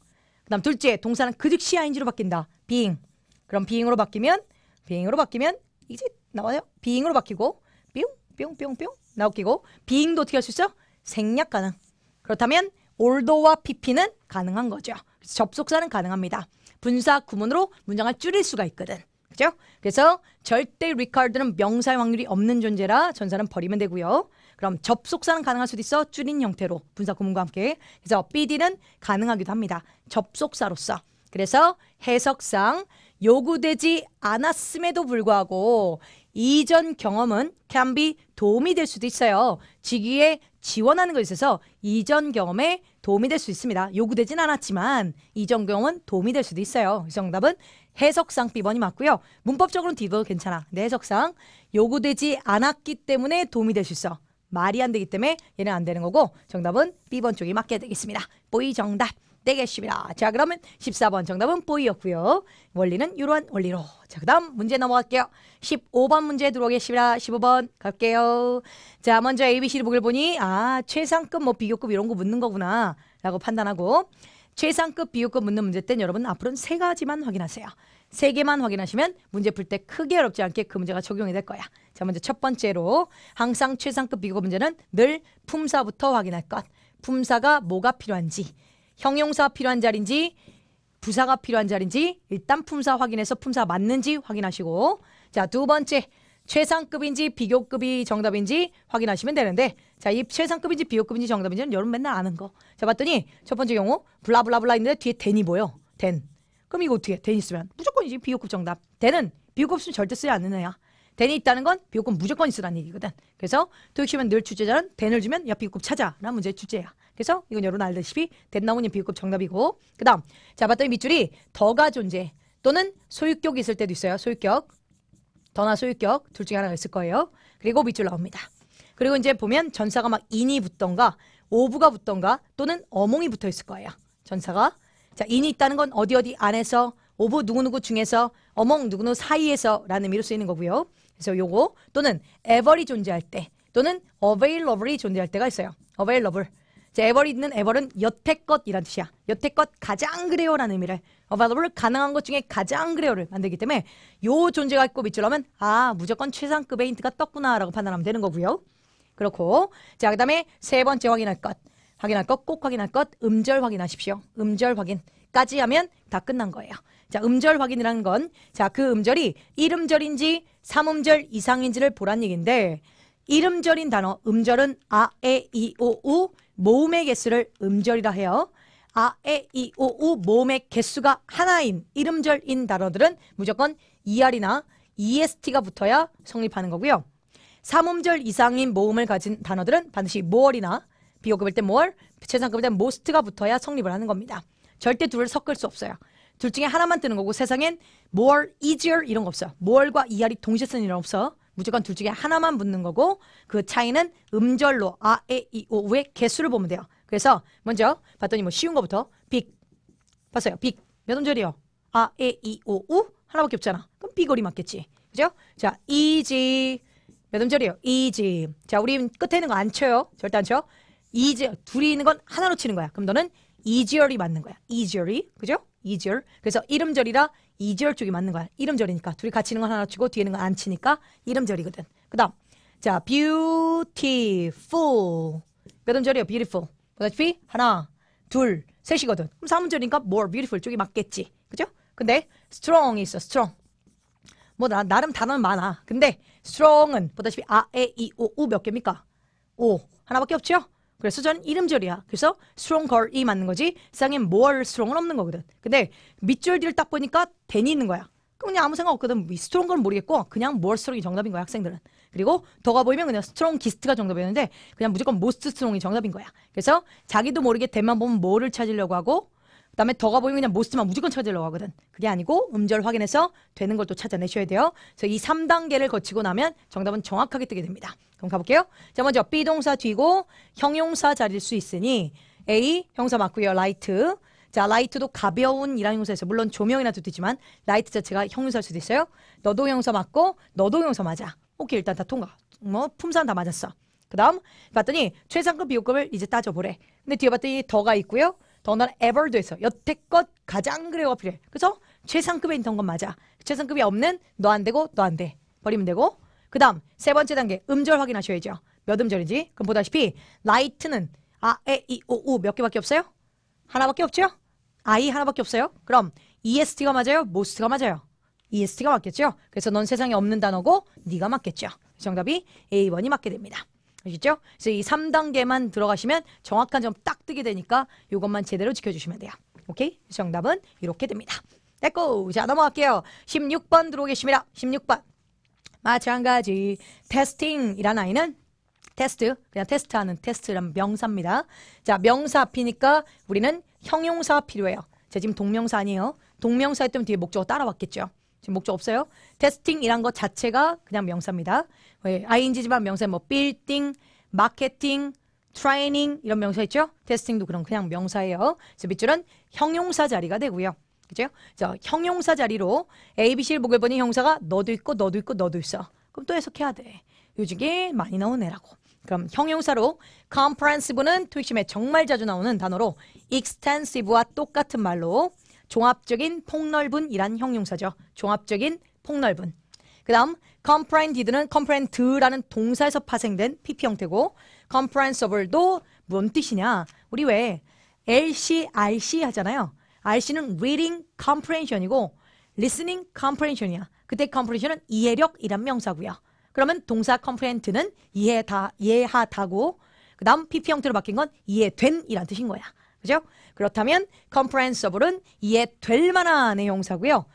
그 다음 둘째, 동사는 그 즉시 ing로 바뀐다. being. 그럼 being으로 바뀌면 being으로 바뀌면 이제 나와요. 비잉으로 바뀌고 뿅, 뿅, 뿅, 뿅 나웃기고 비잉도 어떻게 할 수 있어? 생략 가능. 그렇다면 올도와 PP는 가능한 거죠. 접속사는 가능합니다. 분사 구문으로 문장을 줄일 수가 있거든. 그죠? 그래서 절대 리카드는 명사의 확률이 없는 존재라 전사는 버리면 되고요. 그럼 접속사는 가능할 수도 있어 줄인 형태로 분사 구문과 함께. 그래서 BD는 가능하기도 합니다. 접속사로서. 그래서 해석상 요구되지 않았음에도 불구하고 이전 경험은 can be 도움이 될 수도 있어요. 직위에 지원하는 것에 있어서 이전 경험에 도움이 될 수 있습니다. 요구되진 않았지만 이전 경험은 도움이 될 수도 있어요. 정답은 해석상 B번이 맞고요. 문법적으로는 D도 괜찮아. 내 해석상 요구되지 않았기 때문에 도움이 될 수 있어. 말이 안 되기 때문에 얘는 안 되는 거고 정답은 B번 쪽이 맞게 되겠습니다. 보이 정답. 되겠습니다. 자 그러면 14번 정답은 보이였고요. 원리는 이러한 원리로. 자 그다음 문제 넘어갈게요. 15번 문제 들어오겠습니다. 15번 갈게요. 자 먼저 ABC를 보길 보니 아 최상급 뭐 비교급 이런 거 묻는 거구나 라고 판단하고 최상급 비교급 묻는 문제 때는 여러분 앞으로는 세 가지만 확인하세요. 세 개만 확인하시면 문제 풀 때 크게 어렵지 않게 그 문제가 적용이 될 거야. 자 먼저 첫 번째로 항상 최상급 비교급 문제는 늘 품사부터 확인할 것. 품사가 뭐가 필요한지 형용사 필요한 자리인지 부사가 필요한 자리인지 일단 품사 확인해서 품사 맞는지 확인하시고 자 두 번째 최상급인지 비교급이 정답인지 확인하시면 되는데 자 이 최상급인지 비교급인지 정답인지는 여러분 맨날 아는 거. 자 봤더니 첫 번째 경우 블라블라블라 있는데 뒤에 댄이 보여. 댄. 그럼 이거 어떻게 해? 댄 있으면 무조건 이제 비교급 정답. 댄은 비교급 쓰면 절대 쓰지 않는 애야. 댄이 있다는 건 비교급 무조건 있으라는 얘기거든. 그래서 도역시면 늘 주제자는 댄을 주면 옆 비교급 찾아라는 문제의 주제야. 그래서 이건 여러분 알다시피 댄 나오는 비교급 정답이고 그 다음 자 봤더니 밑줄이 더가 존재 또는 소유격이 있을 때도 있어요. 소유격 더나 소유격 둘 중에 하나가 있을 거예요. 그리고 밑줄 나옵니다. 그리고 이제 보면 전사가 막 인이 붙던가 오브가 붙던가 또는 어몽이 붙어 있을 거예요. 전사가 자 인이 있다는 건 어디 어디 안에서 오브 누구누구 중에서 어몽 누구누구 사이에서라는 의미로 쓰이는 거고요. 그래서 요거 또는 ever이 존재할 때 또는 available이 존재할 때가 있어요. available. 자, ever이 있는 ever은 여태껏이란 뜻이야. 여태껏 가장 그래요라는 의미를 available 가능한 것 중에 가장 그래요를 만들기 때문에 요 존재가 있고 밑줄 하면 아 무조건 최상급의 힌트가 떴구나라고 판단하면 되는 거고요. 그렇고 자 그다음에 세 번째 확인할 것 확인할 것 꼭 확인할 것 음절 확인하십시오. 음절 확인까지 하면 다 끝난 거예요. 자, 음절 확인이라는 건, 자, 그 음절이 이름절인지 삼음절 이상인지를 보란 얘기인데, 이름절인 단어, 음절은 아, 에, 이, 오, 우, 모음의 개수를 음절이라 해요. 아, 에, 이, 오, 우, 모음의 개수가 하나인, 이름절인 단어들은 무조건 ER이나 EST가 붙어야 성립하는 거고요. 삼음절 이상인 모음을 가진 단어들은 반드시 모 o 이나 비교급일 때모 o 최상급일 때 most가 붙어야 성립을 하는 겁니다. 절대 둘을 섞을 수 없어요. 둘 중에 하나만 뜨는 거고 세상엔 more, easier 이런 거 없어. more과 er이 동시에 쓰는 이런 거 없어. 무조건 둘 중에 하나만 붙는 거고 그 차이는 음절로 아, 에, 이, 오, 우의 개수를 보면 돼요. 그래서 먼저 봤더니 뭐 쉬운 거부터 빅 봤어요. 빅몇 음절이요? 아, 에, 이, 오, 우 하나밖에 없잖아. 그럼 비거리 맞겠지. 그죠? 자, 이지 몇 음절이요? 이지 자, 우리 끝에 있는 거 안 쳐요. 절대 안 쳐. easy 둘이 있는 건 하나로 치는 거야. 그럼 너는 이지얼이 맞는 거야. 이지얼이 그죠? 이절. 그래서 이름절이라 이절 쪽이 맞는 거야. 이름절이니까 둘이 같이 있는 거 하나 치고 뒤에 있는 거 안 치니까 이름절이거든. 그다음 자 beautiful 몇 음절이요? beautiful 보다시피 하나 둘 셋이거든. 그럼 사문절이니까 more beautiful 쪽이 맞겠지. 그죠? 근데 strong이 있어 strong. 뭐 나, 나름 단어는 많아. 근데 strong은 보다시피 아, 에, 이, 오, 우몇 개입니까? 오 하나밖에 없죠? 그래서 저 이름절이야. 그래서 스트롱걸이 맞는 거지 쌍에 그 more 스트롱은 없는 거거든. 근데 밑줄 뒤를 딱 보니까 댄이 있는 거야. 그럼 그냥 아무 생각 없거든. 스트롱건 모르겠고 그냥 more 스트롱이 정답인 거야 학생들은. 그리고 더가 보이면 그냥 스트롱 기스트가 정답이었는데 그냥 무조건 모스트 스트롱이 정답인 거야. 그래서 자기도 모르게 대만 보면 뭐를 찾으려고 하고 그다음에 더가 보이면 그냥 못 쓰면 무조건 찾으려고 하거든. 그게 아니고 음절 확인해서 되는 걸 또 찾아내셔야 돼요. 그래서 이 3단계를 거치고 나면 정답은 정확하게 뜨게 됩니다. 그럼 가볼게요. 자 먼저 비동사 뒤고 형용사 자릴수 있으니 A 형사 맞고요. 라이트. 자 라이트도 가벼운 이라는 형사에서 물론 조명이나 뜻이지만 라이트 자체가 형용사일 수도 있어요. 너도 형사 맞고 너도 형사 맞아. 오케이 일단 다 통과. 뭐 품산 다 맞았어. 그 다음 봤더니 최상급 비호급을 이제 따져보래. 근데 뒤에 봤더니 더가 있고요. 더나 ever 돼서 여태껏 가장 그래가 필요해. 그래서 최상급에 있는건 맞아. 최상급이 없는 너 안 되고 너 안 돼. 버리면 되고 그 다음 세 번째 단계 음절 확인하셔야죠. 몇 음절인지. 그럼 보다시피 라이트는 아, 에, 이, 오, 우몇 개밖에 없어요? 하나밖에 없죠? 아이 하나밖에 없어요? 그럼 EST가 맞아요? 모스트가 맞아요? EST가 맞겠죠? 그래서 넌 세상에 없는 단어고 네가 맞겠죠? 정답이 A번이 맞게 됩니다. 아시죠? 그래서 이 3단계만 들어가시면 정확한 점 딱 뜨게 되니까 이것만 제대로 지켜주시면 돼요. 오케이? 정답은 이렇게 됩니다. 됐고 자 넘어갈게요. 16번 들어오 겠습니다 16번 마찬가지 테스팅이란 아이는 테스트 그냥 테스트하는 테스트란 명사입니다. 자 명사 앞이니까 우리는 형용사 필요해요. 제 지금 동명사 아니에요. 동명사 했더면 뒤에 목적어 따라왔겠죠. 지금 목적 없어요. 테스팅이란 것 자체가 그냥 명사입니다. 왜 ing지만 명사 뭐 빌딩, 마케팅, 트레이닝 이런 명사 있죠? 테스팅도 그런 그냥 명사예요. 그래서 밑줄은 형용사 자리가 되고요. 그죠? 자, 형용사 자리로 A, B, C를 보게 보니 형사가 너도 있고 너도 있고 너도 있어. 그럼 또 해석해야 돼. 요즘에 많이 나온 애라고. 그럼 형용사로 comprehensive는 트윅심에 정말 자주 나오는 단어로 extensive와 똑같은 말로 종합적인 폭넓은이란 형용사죠. 종합적인 폭넓은. 그 다음 comprehended는 comprehend라는 동사에서 파생된 PP 형태고 comprehensible도 뭔 뜻이냐? 우리 왜 LCRC 하잖아요. RC는 reading comprehension이고 listening comprehension이야. 그때 comprehension은 이해력이란 명사고요. 그러면 동사 comprehend는 이해다, 이해하다고 그다음 PP 형태로 바뀐 건 이해된이란 뜻인 거야. 그죠? 그렇다면 comprehensible은 이해될 만한 내용사고요.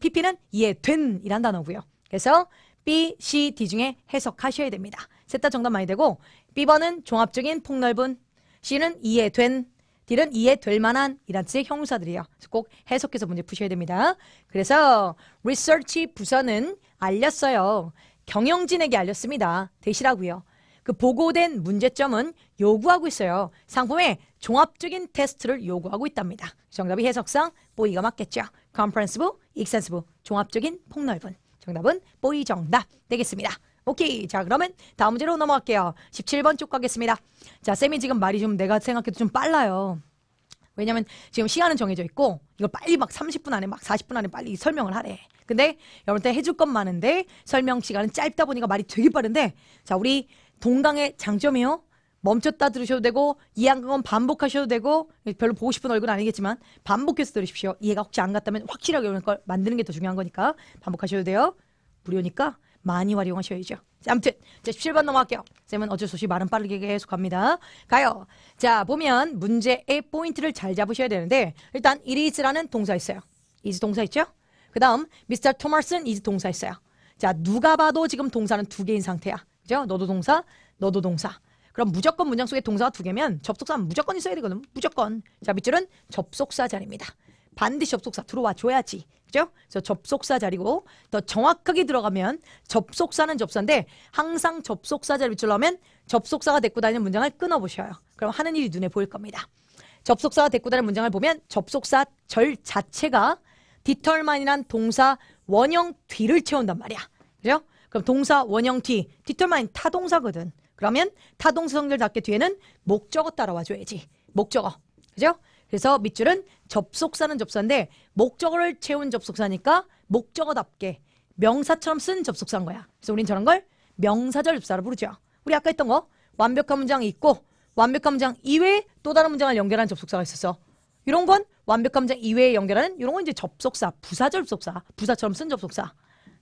PP는 이해된이란 단어고요. 그래서 B, C, D 중에 해석하셔야 됩니다. 셋 다 정답 많이 되고 B번은 종합적인 폭넓은 C는 이해된 D는 이해될 만한 이란 뜻의 형사들이에요꼭 해석해서 문제 푸셔야 됩니다. 그래서 리서치 부서는 알렸어요. 경영진에게 알렸습니다. 대시라고요. 그 보고된 문제점은 요구하고 있어요. 상품의 종합적인 테스트를 요구하고 있답니다. 정답이 해석상 보이가 맞겠죠. c o m p r e h e n s i b e e x t e n s i b e 종합적인 폭넓은. 정답은 뽀이 정답 되겠습니다. 오케이. 자, 그러면 다음 문제로 넘어갈게요. 17번 쪽 가겠습니다. 자, 쌤이 지금 말이 좀 내가 생각해도 좀 빨라요. 왜냐면 지금 시간은 정해져 있고 이걸 빨리 막 30분 안에 막 40분 안에 빨리 설명을 하래. 근데 여러분한 해줄 것 많은데 설명 시간은 짧다 보니까 말이 되게 빠른데 자, 우리 동강의 장점이요. 멈췄다 들으셔도 되고 이해한 건 반복하셔도 되고 별로 보고 싶은 얼굴 은 아니겠지만 반복해서 들으십시오. 이해가 혹시 안 갔다면 확실하게 오는 걸 만드는 게 더 중요한 거니까 반복하셔도 돼요. 무료니까 많이 활용하셔야죠. 자, 아무튼 자 17번 넘어갈게요. 쌤은 어쩔 수 없이 말은 빠르게 계속 합니다 가요. 자 보면 문제의 포인트를 잘 잡으셔야 되는데 일단 it is라는 동사 있어요. is 동사 있죠? 그 다음 Mr. 미스터 토마스는 is 동사 있어요. 자 누가 봐도 지금 동사는 두 개인 상태야. 그죠? 너도 동사, 너도 동사. 그럼 무조건 문장 속에 동사가 두 개면 접속사 무조건 있어야 되거든. 무조건. 자, 밑줄은 접속사 자리입니다. 반드시 접속사 들어와 줘야지. 그죠? 그래서 접속사 자리고 더 정확하게 들어가면 접속사는 접사인데 항상 접속사 자리 밑줄 로하면 접속사가 데리고 다니는 문장을 끊어보셔요. 그럼 하는 일이 눈에 보일 겁니다. 접속사가 데리고 다니는 문장을 보면 접속사 절 자체가 디털만이란 동사 원형 뒤를 채운단 말이야. 그죠? 그럼 동사 원형 뒤, 디털만이 타동사거든. 그러면 타동성결답게 뒤에는 목적어 따라와줘야지. 목적어. 그죠? 그래서 밑줄은 접속사는 접사인데 목적어를 채운 접속사니까 목적어답게 명사처럼 쓴 접속사인 거야. 그래서 우린 저런 걸 명사절 접사로 부르죠. 우리 아까 했던 거 완벽한 문장이 있고 완벽한 문장 이외에 또 다른 문장을 연결한 접속사가 있었어. 이런 건 완벽한 문장 이외에 연결하는 이런 건 이제 접속사, 부사절 접속사, 부사처럼 쓴 접속사.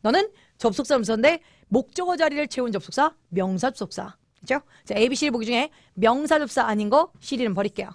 너는 접속사 음서인데 목적어 자리를 채운 접속사, 명사 접속사. 그죠? 자, ABC를 보기 중에 명사접사 아닌 거시리는 버릴게요.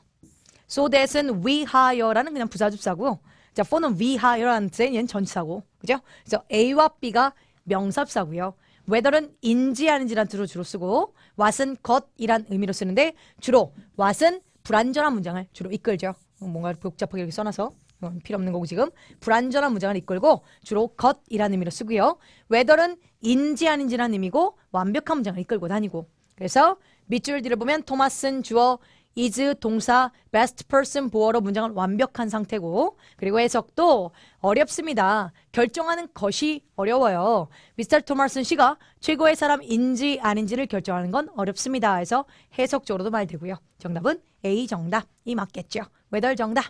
So that은 we hire라는 그냥 부사접사고요. 자, for는 we hire라는 뜻의 얘는 전치사고. 그죠? 그래서 A와 B가 명사접사고요. whether은 인지 하는지란 뜻으로 주로 쓰고 what은 것이란 의미로 쓰는데 주로 what은 불완전한 문장을 주로 이끌죠. 어, 뭔가 복잡하게 이렇게 써놔서 어, 필요 없는 거고 지금 불완전한 문장을 이끌고 주로 것이라는 의미로 쓰고요. whether은 인지 아닌지라는 의미고 완벽한 문장을 이끌고 다니고 그래서 밑줄 뒤를 보면 토마슨 주어 is 동사 best person 보어로 문장을 완벽한 상태고 그리고 해석도 어렵습니다. 결정하는 것이 어려워요. 미스터 토마슨 씨가 최고의 사람인지 아닌지를 결정하는 건 어렵습니다. 해서 해석적으로도 말 되고요. 정답은 A 정답이 맞겠죠. 외덜 정답.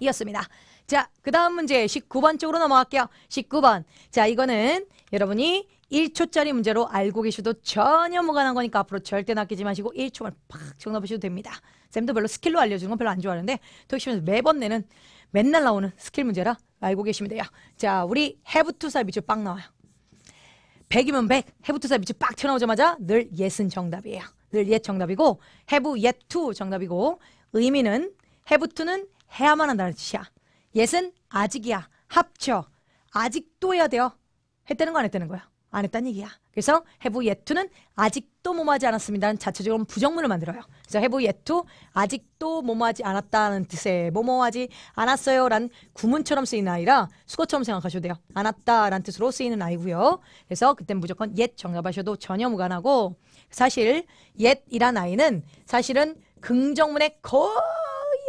이었습니다. 자, 그 다음 문제 19번 쪽으로 넘어갈게요. 19번. 자, 이거는 여러분이 1초짜리 문제로 알고 계셔도 전혀 무관한 거니까 앞으로 절대 낚이지 마시고 1초만 팍정답보셔도 됩니다. 쌤도 별로 스킬로 알려주는 건 별로 안 좋아하는데 토익시험에서 매번 내는 맨날 나오는 스킬 문제라 알고 계시면 돼요. 자, 우리 해부투사 미주 빡 나와요. 100이면 100, 해부투사 미주 빡 튀어나오자마자 늘 예슨 정답이에요. 늘 y e 정답이고 해부 예투 정답이고 의미는 해부투는 해야만 한다는 뜻이야. 예슨 아직이야. 합쳐. 아직도 해야 돼요. 했다는 거 안 했다는 거야? 안 했다는 얘기야. 그래서 have yet는 아직도 모모하지않았습니다 자체적으로 부정문을 만들어요. 그래서 have yet 아직도 모모하지 않았다는 뜻의 모모하지않았어요 라는 구문처럼 쓰이는 아이라 수거처럼 생각하셔도 돼요. 않았다 라는 뜻으로 쓰이는 아이고요. 그래서 그땐 무조건 yet 정답하셔도 전혀 무관하고 사실 yet이란 아이는 사실은 긍정문에 거의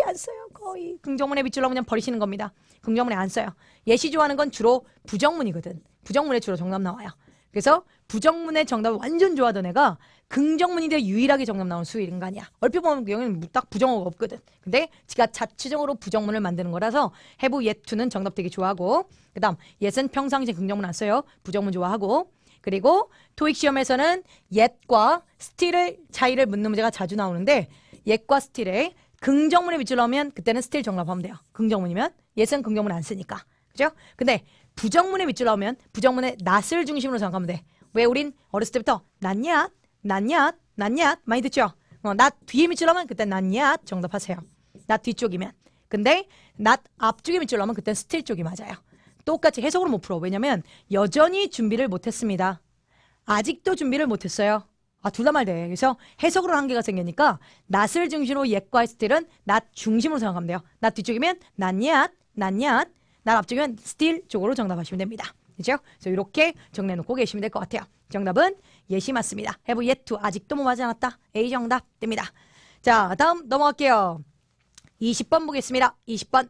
안 써요. 거의 긍정문에 밑줄로 그냥 버리시는 겁니다. 긍정문에 안 써요. 예시 좋아하는 건 주로 부정문이거든. 부정문에 주로 정답 나와요. 그래서 부정문의 정답을 완전 좋아하던 애가 긍정문이 돼 유일하게 정답 나온 수 인간이야. 얼핏 보면 그형는딱 부정어가 없거든. 근데 지가 자치적으로 부정문을 만드는 거라서 해부 예투는 정답 되게 좋아하고 그다음 예은 평상시 긍정문 안 써요. 부정문 좋아하고 그리고 토익 시험에서는 옛과 스틸의 차이를 묻는 문제가 자주 나오는데 옛과 스틸의 긍정문에 위치를 하면 그때는 스틸 정답하면 돼요. 긍정문이면 옛은 긍정문 안 쓰니까. 그죠? 근데 부정문의 밑줄 나오면 부정문의 낫을 중심으로 생각하면 돼. 왜 우린 어렸을 때부터 낫냐 낫얏, 낫얏 많이 듣죠? 어, 낫 뒤에 밑줄 나오면 그때 낫얏 정답하세요. 낫 뒤쪽이면. 근데 낫 앞쪽에 밑줄 나오면 그때 스틸 쪽이 맞아요. 똑같이 해석으로 못 풀어. 왜냐면 여전히 준비를 못했습니다. 아직도 준비를 못했어요. 아, 둘 다 말돼. 그래서 해석으로 한계가 생기니까 낫을 중심으로 옛과 스틸은 낫 중심으로 생각하면 돼요. 낫 뒤쪽이면 낫얏, 낫얏, 날 앞쪽은 still 쪽으로 정답하시면 됩니다. 그죠? 그래서 이렇게 정리해놓고 계시면 될 것 같아요. 정답은 예시 맞습니다. have yet to 아직도 못 하지 않았다. A 정답 됩니다. 자 다음 넘어갈게요. 20번 보겠습니다. 20번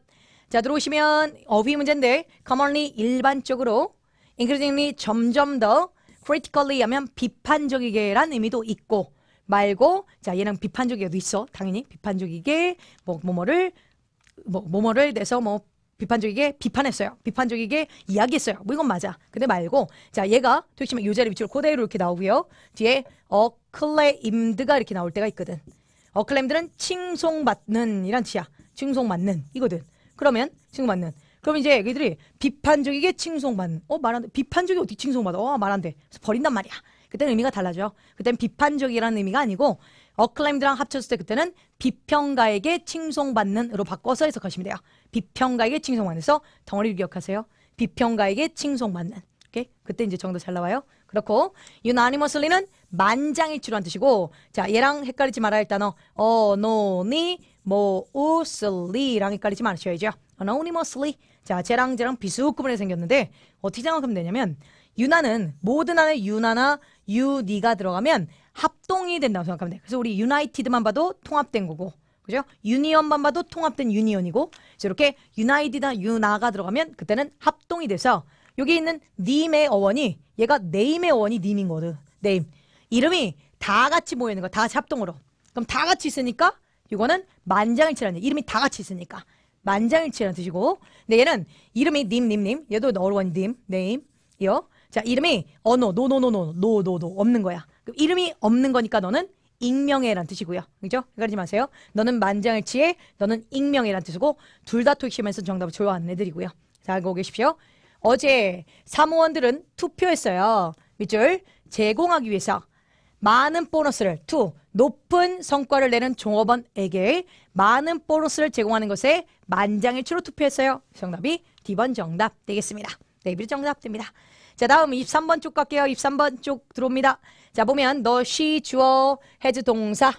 자 들어오시면 어휘 문제인데 commonly 일반적으로 increasingly 점점 더 critically 하면 비판적이게 란 의미도 있고 말고 자 얘랑 비판적이게도 있어 당연히 비판적이게 뭐 뭐뭐를 뭐 뭐뭐를 내서 뭐 비판적이게 비판했어요. 비판적이게 이야기했어요. 뭐 이건 맞아. 근데 말고 자 얘가 도대체 요자리 위치로 고대로 이렇게 나오고요. 뒤에 어클레임드가 이렇게 나올 때가 있거든. 어클레임드는 칭송받는 이란 뜻이야. 칭송받는 이거든. 그러면 칭송받는. 그럼 이제 애기들이 비판적이게 칭송받는. 어말한 돼. 비판적이 어떻게 칭송받아? 어말한 돼. 그래서 버린단 말이야. 그때는 의미가 달라져. 그때는 비판적이라는 의미가 아니고 어클레임드랑 합쳤을 때 그때는 비평가에게 칭송받는으로 바꿔서 해석하시면 돼요. 비평가에게 칭송하면서 덩어리를 기억하세요. 비평가에게 칭송받는. 오케이? 그때 이제 정도 잘 나와요. 그렇고 유나니머슬리는 만장일치로한 뜻이고 자 얘랑 헷갈리지 말아야 할 단어 어노니 모우슬리랑 헷갈리지 마셔야죠. a n o n y m o 자 쟤랑 쟤랑 비슷구분에 생겼는데 어떻게 생각하면 되냐면 유나는 모든 안에 유나나 유니가 들어가면 합동이 된다고 생각하면 돼. 그래서 우리 유나이티드만 봐도 통합된 거고 그죠? 유니언만 봐도 통합된 유니언이고 이렇게 유나이디나 유나가 들어가면 그때는 합동이 돼서 여기 있는 님의 어원이 얘가 네임의 어원이 님인 거든 네임 이름이 다 같이 모이는 거다 같이 합동으로 그럼 다 같이 있으니까 이거는 만장일치라는 이름이 다 같이 있으니까 만장일치라는 뜻이고 근데 얘는 이름이 님 님님 얘도 어원 님 네임이요 자 이름이 언어 노노노노노노노 없는 거야 그럼 이름이 없는 거니까 너는 익명해란 뜻이고요. 그죠? 헷갈리지 마세요. 너는 만장일치해, 너는 익명해란 뜻이고 둘 다 토익시험에서 정답을 조여 안내드리고요. 자, 알고 계십시오. 어제 사무원들은 투표했어요. 밑줄 제공하기 위해서 많은 보너스를 투 높은 성과를 내는 종업원에게 많은 보너스를 제공하는 것에 만장일치로 투표했어요. 정답이 D번 정답 되겠습니다. 네이비 정답 됩니다. 자 다음 23번 쪽 갈게요. 23번 쪽 들어옵니다. 자, 보면 너, she, 주어, has 동사.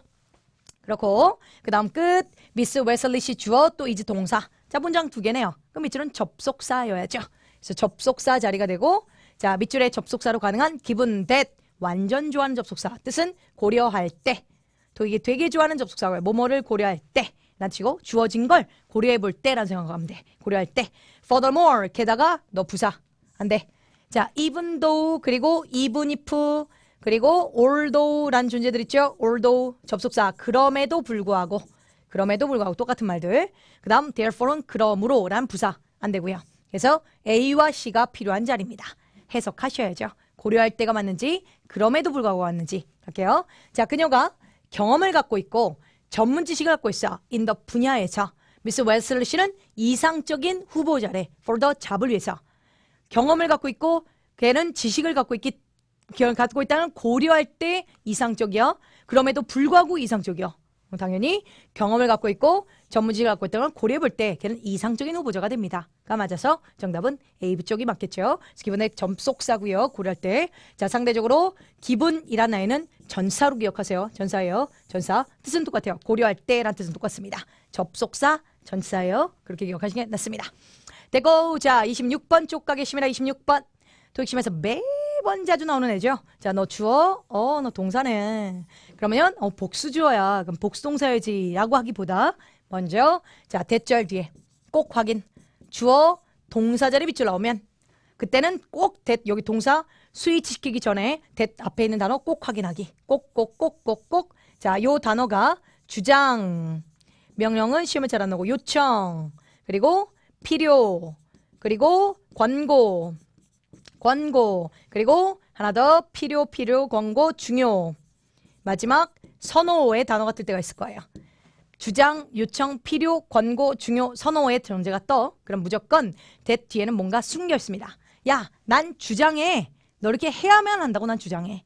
그렇고 그 다음 끝. 미스 웨슬리 씨 주어 또 이즈 동사. 자, 문장 두 개네요. 그럼 밑줄은 접속사여야죠. 그래서 접속사 자리가 되고 자, 밑줄에 접속사로 가능한 기분 t 완전 좋아하는 접속사. 뜻은 고려할 때. 또 이게 되게 좋아하는 접속사고요. 뭐뭐를 고려할 때. 나 치고 주어진 걸 고려해 볼 때라는 생각하면 돼. 고려할 때. furthermore 게다가 너 부사. 안 돼. 자, even though 그리고 even if 그리고 although란 존재들 있죠. although 접속사 그럼에도 불구하고 그럼에도 불구하고 똑같은 말들. 그 다음 therefore는 그럼으로란 부사 안 되고요. 그래서 A와 C가 필요한 자리입니다. 해석하셔야죠. 고려할 때가 맞는지 그럼에도 불구하고 맞는지 할게요. 자, 그녀가 경험을 갖고 있고 전문 지식을 갖고 있어 인더 분야에서 미스 웨슬리 씨는 이상적인 후보자래 for the 잡을 위해서 경험을 갖고 있고 걔는 지식을 갖고 있기 기억을 갖고 있다는 고려할 때 이상적이요. 그럼에도 불구하고 이상적이요. 당연히 경험을 갖고 있고 전문직을 갖고 있다는 걸 고려해 볼때 걔는 이상적인 후보자가 됩니다. 가 맞아서 정답은 A, B 쪽이 맞겠죠. 기본의 점속사고요. 고려할 때. 자, 상대적으로 기분이란 아이는 전사로 기억하세요. 전사예요. 전사. 뜻은 똑같아요. 고려할 때란 뜻은 똑같습니다. 접속사, 전사예요. 그렇게 기억하시는 게 낫습니다. 대고 자, 26번 쪽 가 계시면 26번. 토익심에서 매일 1번 자주 나오는 애죠. 자, 너 주어? 어, 너 동사네. 그러면 어, 복수주어야. 그럼 복수동사여지라고 하기보다 먼저 자, 대절 뒤에 꼭 확인. 주어, 동사 자리 밑줄 나오면 그때는 꼭 대, 여기 동사 스위치 시키기 전에 대 앞에 있는 단어 꼭 확인하기. 꼭, 꼭, 꼭, 꼭, 꼭. 자, 요 단어가 주장, 명령은 시험에 잘안 나오고 요청, 그리고 필요, 그리고 권고, 권고. 그리고 하나 더 필요, 필요, 권고, 중요. 마지막 선호의 단어가 뜰 때가 있을 거예요. 주장, 요청, 필요, 권고, 중요, 선호의 존재가 떠. 그럼 무조건 대 뒤에는 뭔가 숨겨 있습니다. 야, 난 주장해. 너 이렇게 해야만 한다고 난 주장해.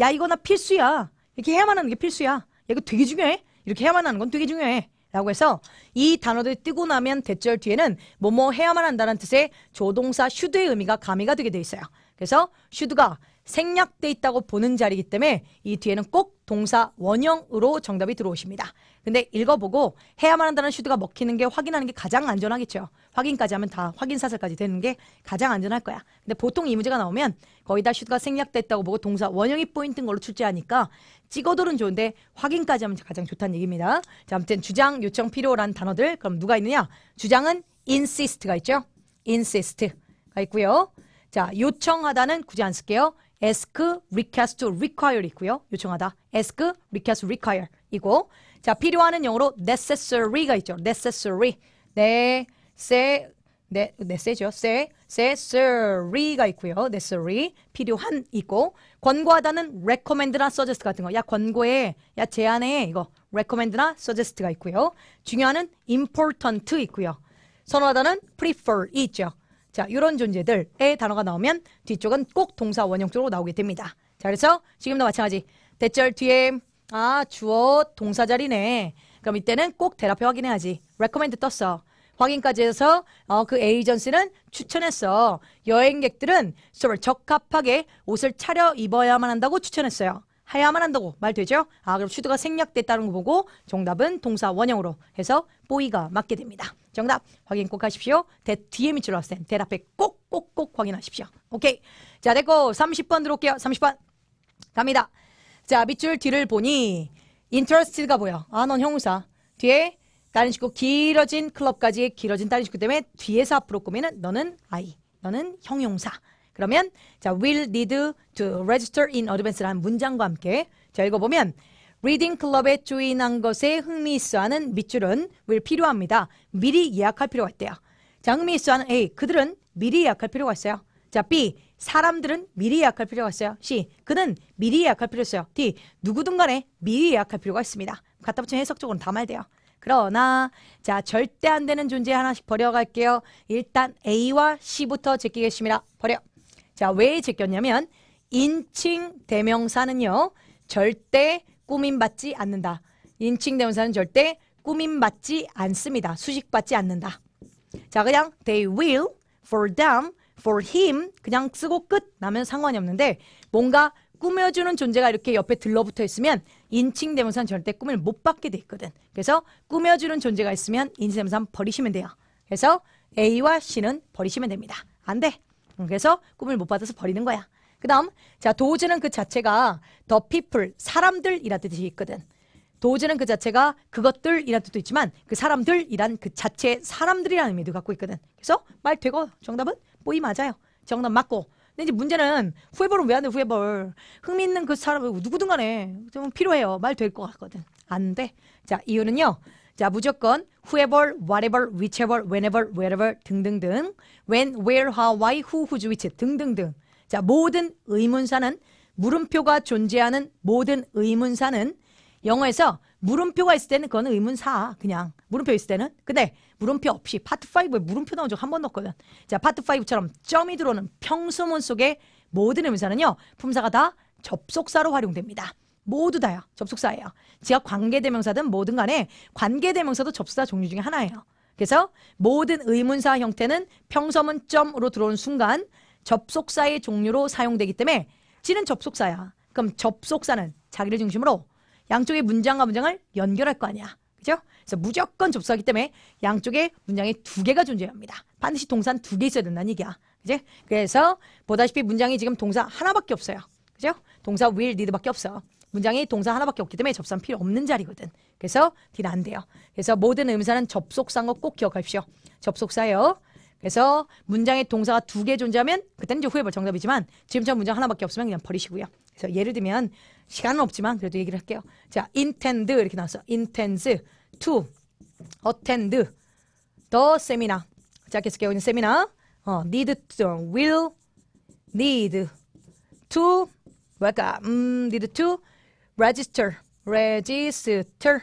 야, 이거 나 필수야. 이렇게 해야만 하는 게 필수야. 야, 이거 되게 중요해. 이렇게 해야만 하는 건 되게 중요해. 라고 해서 이 단어들이 뜨고 나면 대절 뒤에는 뭐뭐 해야만 한다는 뜻의 조동사 슈드의 의미가 가미가 되게 돼 있어요. 그래서 슈드가 생략돼 있다고 보는 자리이기 때문에 이 뒤에는 꼭 동사 원형으로 정답이 들어오십니다. 근데 읽어보고 해야만 한다는 슈드가 먹히는 게 확인하는 게 가장 안전하겠죠. 확인까지 하면 다 확인 사설까지 되는 게 가장 안전할 거야. 근데 보통 이 문제가 나오면 거의 다 슈드가 생략됐다고 보고 동사 원형이 포인트인 걸로 출제하니까 찍어돌은 좋은데 확인까지 하면 가장 좋다는 얘기입니다. 자, 아무튼 주장, 요청, 필요란 단어들 그럼 누가 있느냐? 주장은 insist가 있죠. insist가 있고요. 자, 요청하다는 굳이 안 쓸게요. ask, request, require 있고요. 요청하다. ask, request, require 이고 자, 필요하는 영어로 necessary가 있죠. necessary. 네, 세 네, 네, 세죠. 세, necessary가 있고요. necessary, 네, 필요한 있고 권고하다는 recommend나 suggest 같은 거. 야, 권고해. 야, 제안해. 이거 recommend나 suggest가 있고요. 중요한은 important 있고요. 선호하다는 prefer 있죠. 자, 이런 존재들의 단어가 나오면 뒤쪽은 꼭 동사 원형 적으로 나오게 됩니다. 자, 그래서 지금도 마찬가지. 대절 뒤에 아, 주어 동사 자리네. 그럼 이때는 꼭 대답해 확인해야지. recommend 떴어. 확인까지 해서 어, 그 에이전시는 추천했어. 여행객들은 정말 적합하게 옷을 차려 입어야만 한다고 추천했어요. 하야만 한다고 말 되죠? 아 그럼 슈드가 생략됐다는 거 보고 정답은 동사 원형으로 해서 보이가 맞게 됩니다. 정답 확인 꼭 하십시오. 대 뒤에 밑줄 학생 대답에 꼭꼭꼭 확인하십시오. 오케이 자 됐고 30번 들어올게요. 30번 갑니다. 자 밑줄 뒤를 보니 interested가 보여. 아넌형사 뒤에 다른 식구 길어진 클럽까지 길어진 다른 식구 때문에 뒤에서 앞으로 꾸미는 너는 I, 너는 형용사. 그러면 자 will need to register in advance라는 문장과 함께 자 읽어보면 r e a d i 리딩 클럽에 주인한 것에 흥미 있어하는 밑줄은 will 필요합니다. 미리 예약할 필요가 있대요. 자 흥미 있어하는 A 그들은 미리 예약할 필요가 있어요. 자 B 사람들은 미리 예약할 필요가 있어요. C. 그는 미리 예약할 필요 있어요. D. 누구든 간에 미리 예약할 필요가 있습니다. 갖다 붙인 해석적으로는 다 말돼요. 그러나 자 절대 안 되는 존재 하나씩 버려갈게요. 일단 A와 C부터 제끼겠습니다. 버려. 자왜 제꼈냐면 인칭 대명사는요. 절대 꾸민받지 않는다. 인칭 대명사는 절대 꾸민받지 않습니다. 수식받지 않는다. 자 그냥 they will, for them, for him 그냥 쓰고 끝 나면 상관이 없는데 뭔가 꾸며주는 존재가 이렇게 옆에 들러붙어 있으면 인칭 대문사는 절대 꿈을 못 받게 돼 있거든. 그래서 꾸며주는 존재가 있으면 인칭 대문사 버리시면 돼요. 그래서 A와 C는 버리시면 됩니다. 안 돼. 음, 그래서 꿈을 못 받아서 버리는 거야. 그 다음 자 도즈는 그 자체가 the people 사람들이라는 뜻이 있거든. 도즈는 그 자체가 그것들이라는 뜻도 있지만 그 사람들이란 그 자체 사람들이라는 의미도 갖고 있거든. 그래서 말 되고 정답은 뽀이 맞아요. 정답 맞고 근데 이제 문제는 후회벌은 왜안 돼, 후회벌. 흥미있는 그 사람, 누구든 간에 좀 필요해요. 말 될 것 같거든. 안 돼. 자, 이유는요. 자, 무조건 후회벌 e v e r whatever, whichever, whenever, wherever 등등등 when, where, how, why, who, w h o s which 등등등 자, 모든 의문사는 물음표가 존재하는 모든 의문사는 영어에서 물음표가 있을 때는 그거는 의문사 그냥 물음표 있을 때는 근데 물음표 없이 파트 5에 물음표 나온 적 한 번넣었거든자 파트 5처럼 점이 들어오는 평소문 속에 모든 의문사는요 품사가 다 접속사로 활용됩니다 모두 다요 접속사예요 지역 관계대명사든 뭐든 간에 관계대명사도 접속사 종류 중에 하나예요 그래서 모든 의문사 형태는 평서문 점으로 들어온 순간 접속사의 종류로 사용되기 때문에 지는 접속사야 그럼 접속사는 자기를 중심으로 양쪽의 문장과 문장을 연결할 거 아니야. 그죠? 그래서 무조건 접수하기 때문에 양쪽에 문장이 두 개가 존재합니다. 반드시 동사는 두개 있어야 된다는 얘기야. 그지? 그래서 보다시피 문장이 지금 동사 하나밖에 없어요. 그죠? 동사 will, need밖에 없어. 문장이 동사 하나밖에 없기 때문에 접선 수 필요 없는 자리거든. 그래서 딜 안 돼요. 그래서 모든 의문사는 접속사인 거꼭 기억하십시오. 접속사예요. 그래서 문장의 동사가 두 개 존재하면 그때는 이제 후회볼 정답이지만 지금처럼 문장 하나밖에 없으면 그냥 버리시고요. 그래서 예를 들면 시간은 없지만 그래도 얘기를 할게요. 자, intend 이렇게 나왔어. intends to attend the seminar. 자, 계속해요. 이제 세미나. 어, need to, will need to 뭐랄까? 음, need to register. register.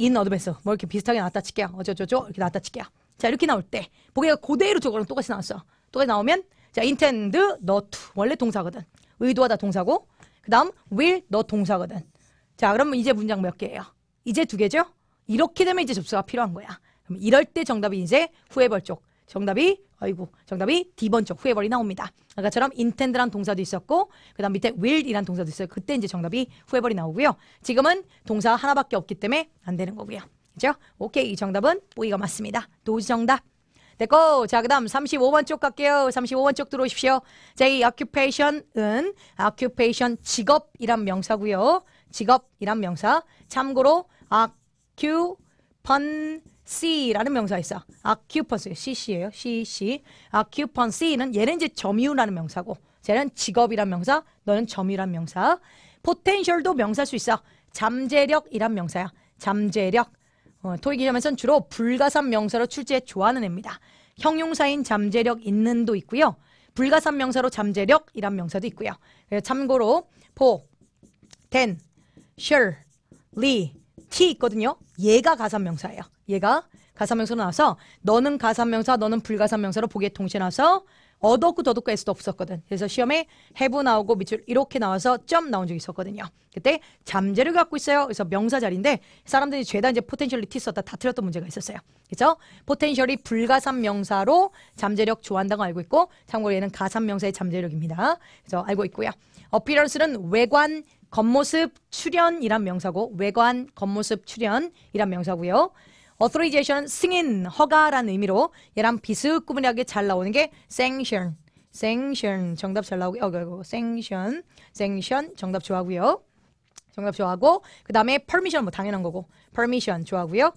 in advance. 뭐 이렇게 비슷하게 나왔다 칠게요. 어쩌저쩌 이렇게 나왔다 칠게요. 자, 이렇게 나올 때 보기가 그대로 저거랑 똑같이 나왔어. 똑같이 나오면 자, intend, not 원래 동사거든. 의도하다 동사고 그 다음 will 너 동사거든. 자 그러면 이제 문장 몇 개예요? 이제 두 개죠? 이렇게 되면 이제 접수가 필요한 거야. 그럼 이럴 때 정답이 이제 후회벌쪽 정답이 아이고 정답이 D번 쪽 후회벌이 나옵니다. 아까처럼 intend란 동사도 있었고 그 다음 밑에 will이란 동사도 있어요. 그때 이제 정답이 후회벌이 나오고요. 지금은 동사 하나밖에 없기 때문에 안 되는 거고요. 그죠? 오케이 이 정답은 뽀이가 맞습니다. 도지 정답. 됐고 자 그다음 35번 쪽 갈게요. 35번 쪽 들어오십시오. 자이 occupation은 occupation 직업이란 명사고요. 직업이란 명사. 참고로 occupancy라는 명사 있어. occupancy cc예요. cc. occupancy는 얘는 이제 점유라는 명사고 쟤는 직업이란 명사, 너는 점유란 명사. 포텐셜도 명사 수 있어. 잠재력이란 명사야. 잠재력. 어, 토익 이험에선 주로 불가산 명사로 출제 좋아하는 애입니다. 형용사인 잠재력 있는도 있고요. 불가산 명사로 잠재력이란 명사도 있고요. 참고로 포, 텐, t 리, 티 있거든요. 얘가 가산명사예요. 얘가 가산명사로 나와서 너는 가산명사, 너는 불가산명사로 보기에 동시에 나와서 어둡고 더덕고 애수도 없었거든. 그래서 시험에 해부 나오고 밑줄 이렇게 나와서 점 나온 적이 있었거든요. 그때 잠재를 갖고 있어요. 그래서 명사 자리인데 사람들이 죄다 이제 포텐셜리티 썼다 다 틀렸던 문제가 있었어요. 그죠? 포텐셜이 불가산 명사로 잠재력 좋아한다고 알고 있고 참고로 얘는 가산 명사의 잠재력입니다. 그래서 알고 있고요. 어피런스는 외관, 겉모습, 출현이란 명사고 외관, 겉모습, 출현이란 명사고요. authorization은 승인, 허가라는 의미로 얘랑 비슷구분하게잘 나오는 게 sanction, sanction 정답 잘나오고 어, 이거 sanction, sanction 정답 좋아하고요. 정답 좋아하고 그 다음에 permission 뭐 당연한 거고 permission 좋아하고요.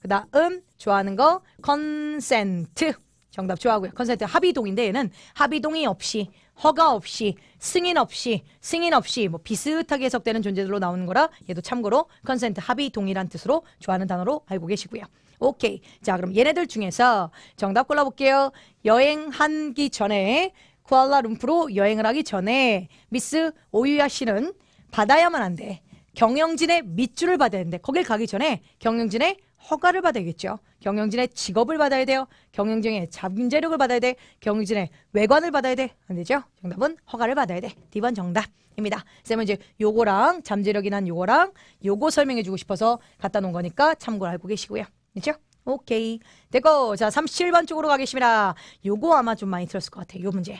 그 다음 좋아하는 거 consent 정답 좋아하고요. 컨센트 합의동인데 얘는 합의동의 없이 허가 없이 승인 없이 승인 없이 뭐 비슷하게 해석되는 존재들로 나오는 거라 얘도 참고로 컨센트 합의 동일한 뜻으로 좋아하는 단어로 알고 계시고요. 오케이. 자 그럼 얘네들 중에서 정답 골라볼게요. 여행하기 전에 쿠알라룸푸로 여행을 하기 전에 미스 오유야 씨는 받아야만 한대. 경영진의 밑줄을 받아야 되는데 거길 가기 전에 경영진의 허가를 받아야겠죠. 경영진의 직업을 받아야 돼요. 경영진의 잠재력을 받아야 돼. 경영진의 외관을 받아야 돼. 안 되죠? 정답은 허가를 받아야 돼. 2번 정답입니다. 쌤은 이제 요거랑 잠재력이란 요거랑 요거 설명해 주고 싶어서 갖다 놓은 거니까 참고로 알고 계시고요. 그렇죠? 오케이. 됐고. 자, 37번 쪽으로 가겠습니다. 요거 아마 좀 많이 들었을 것 같아요. 요 문제.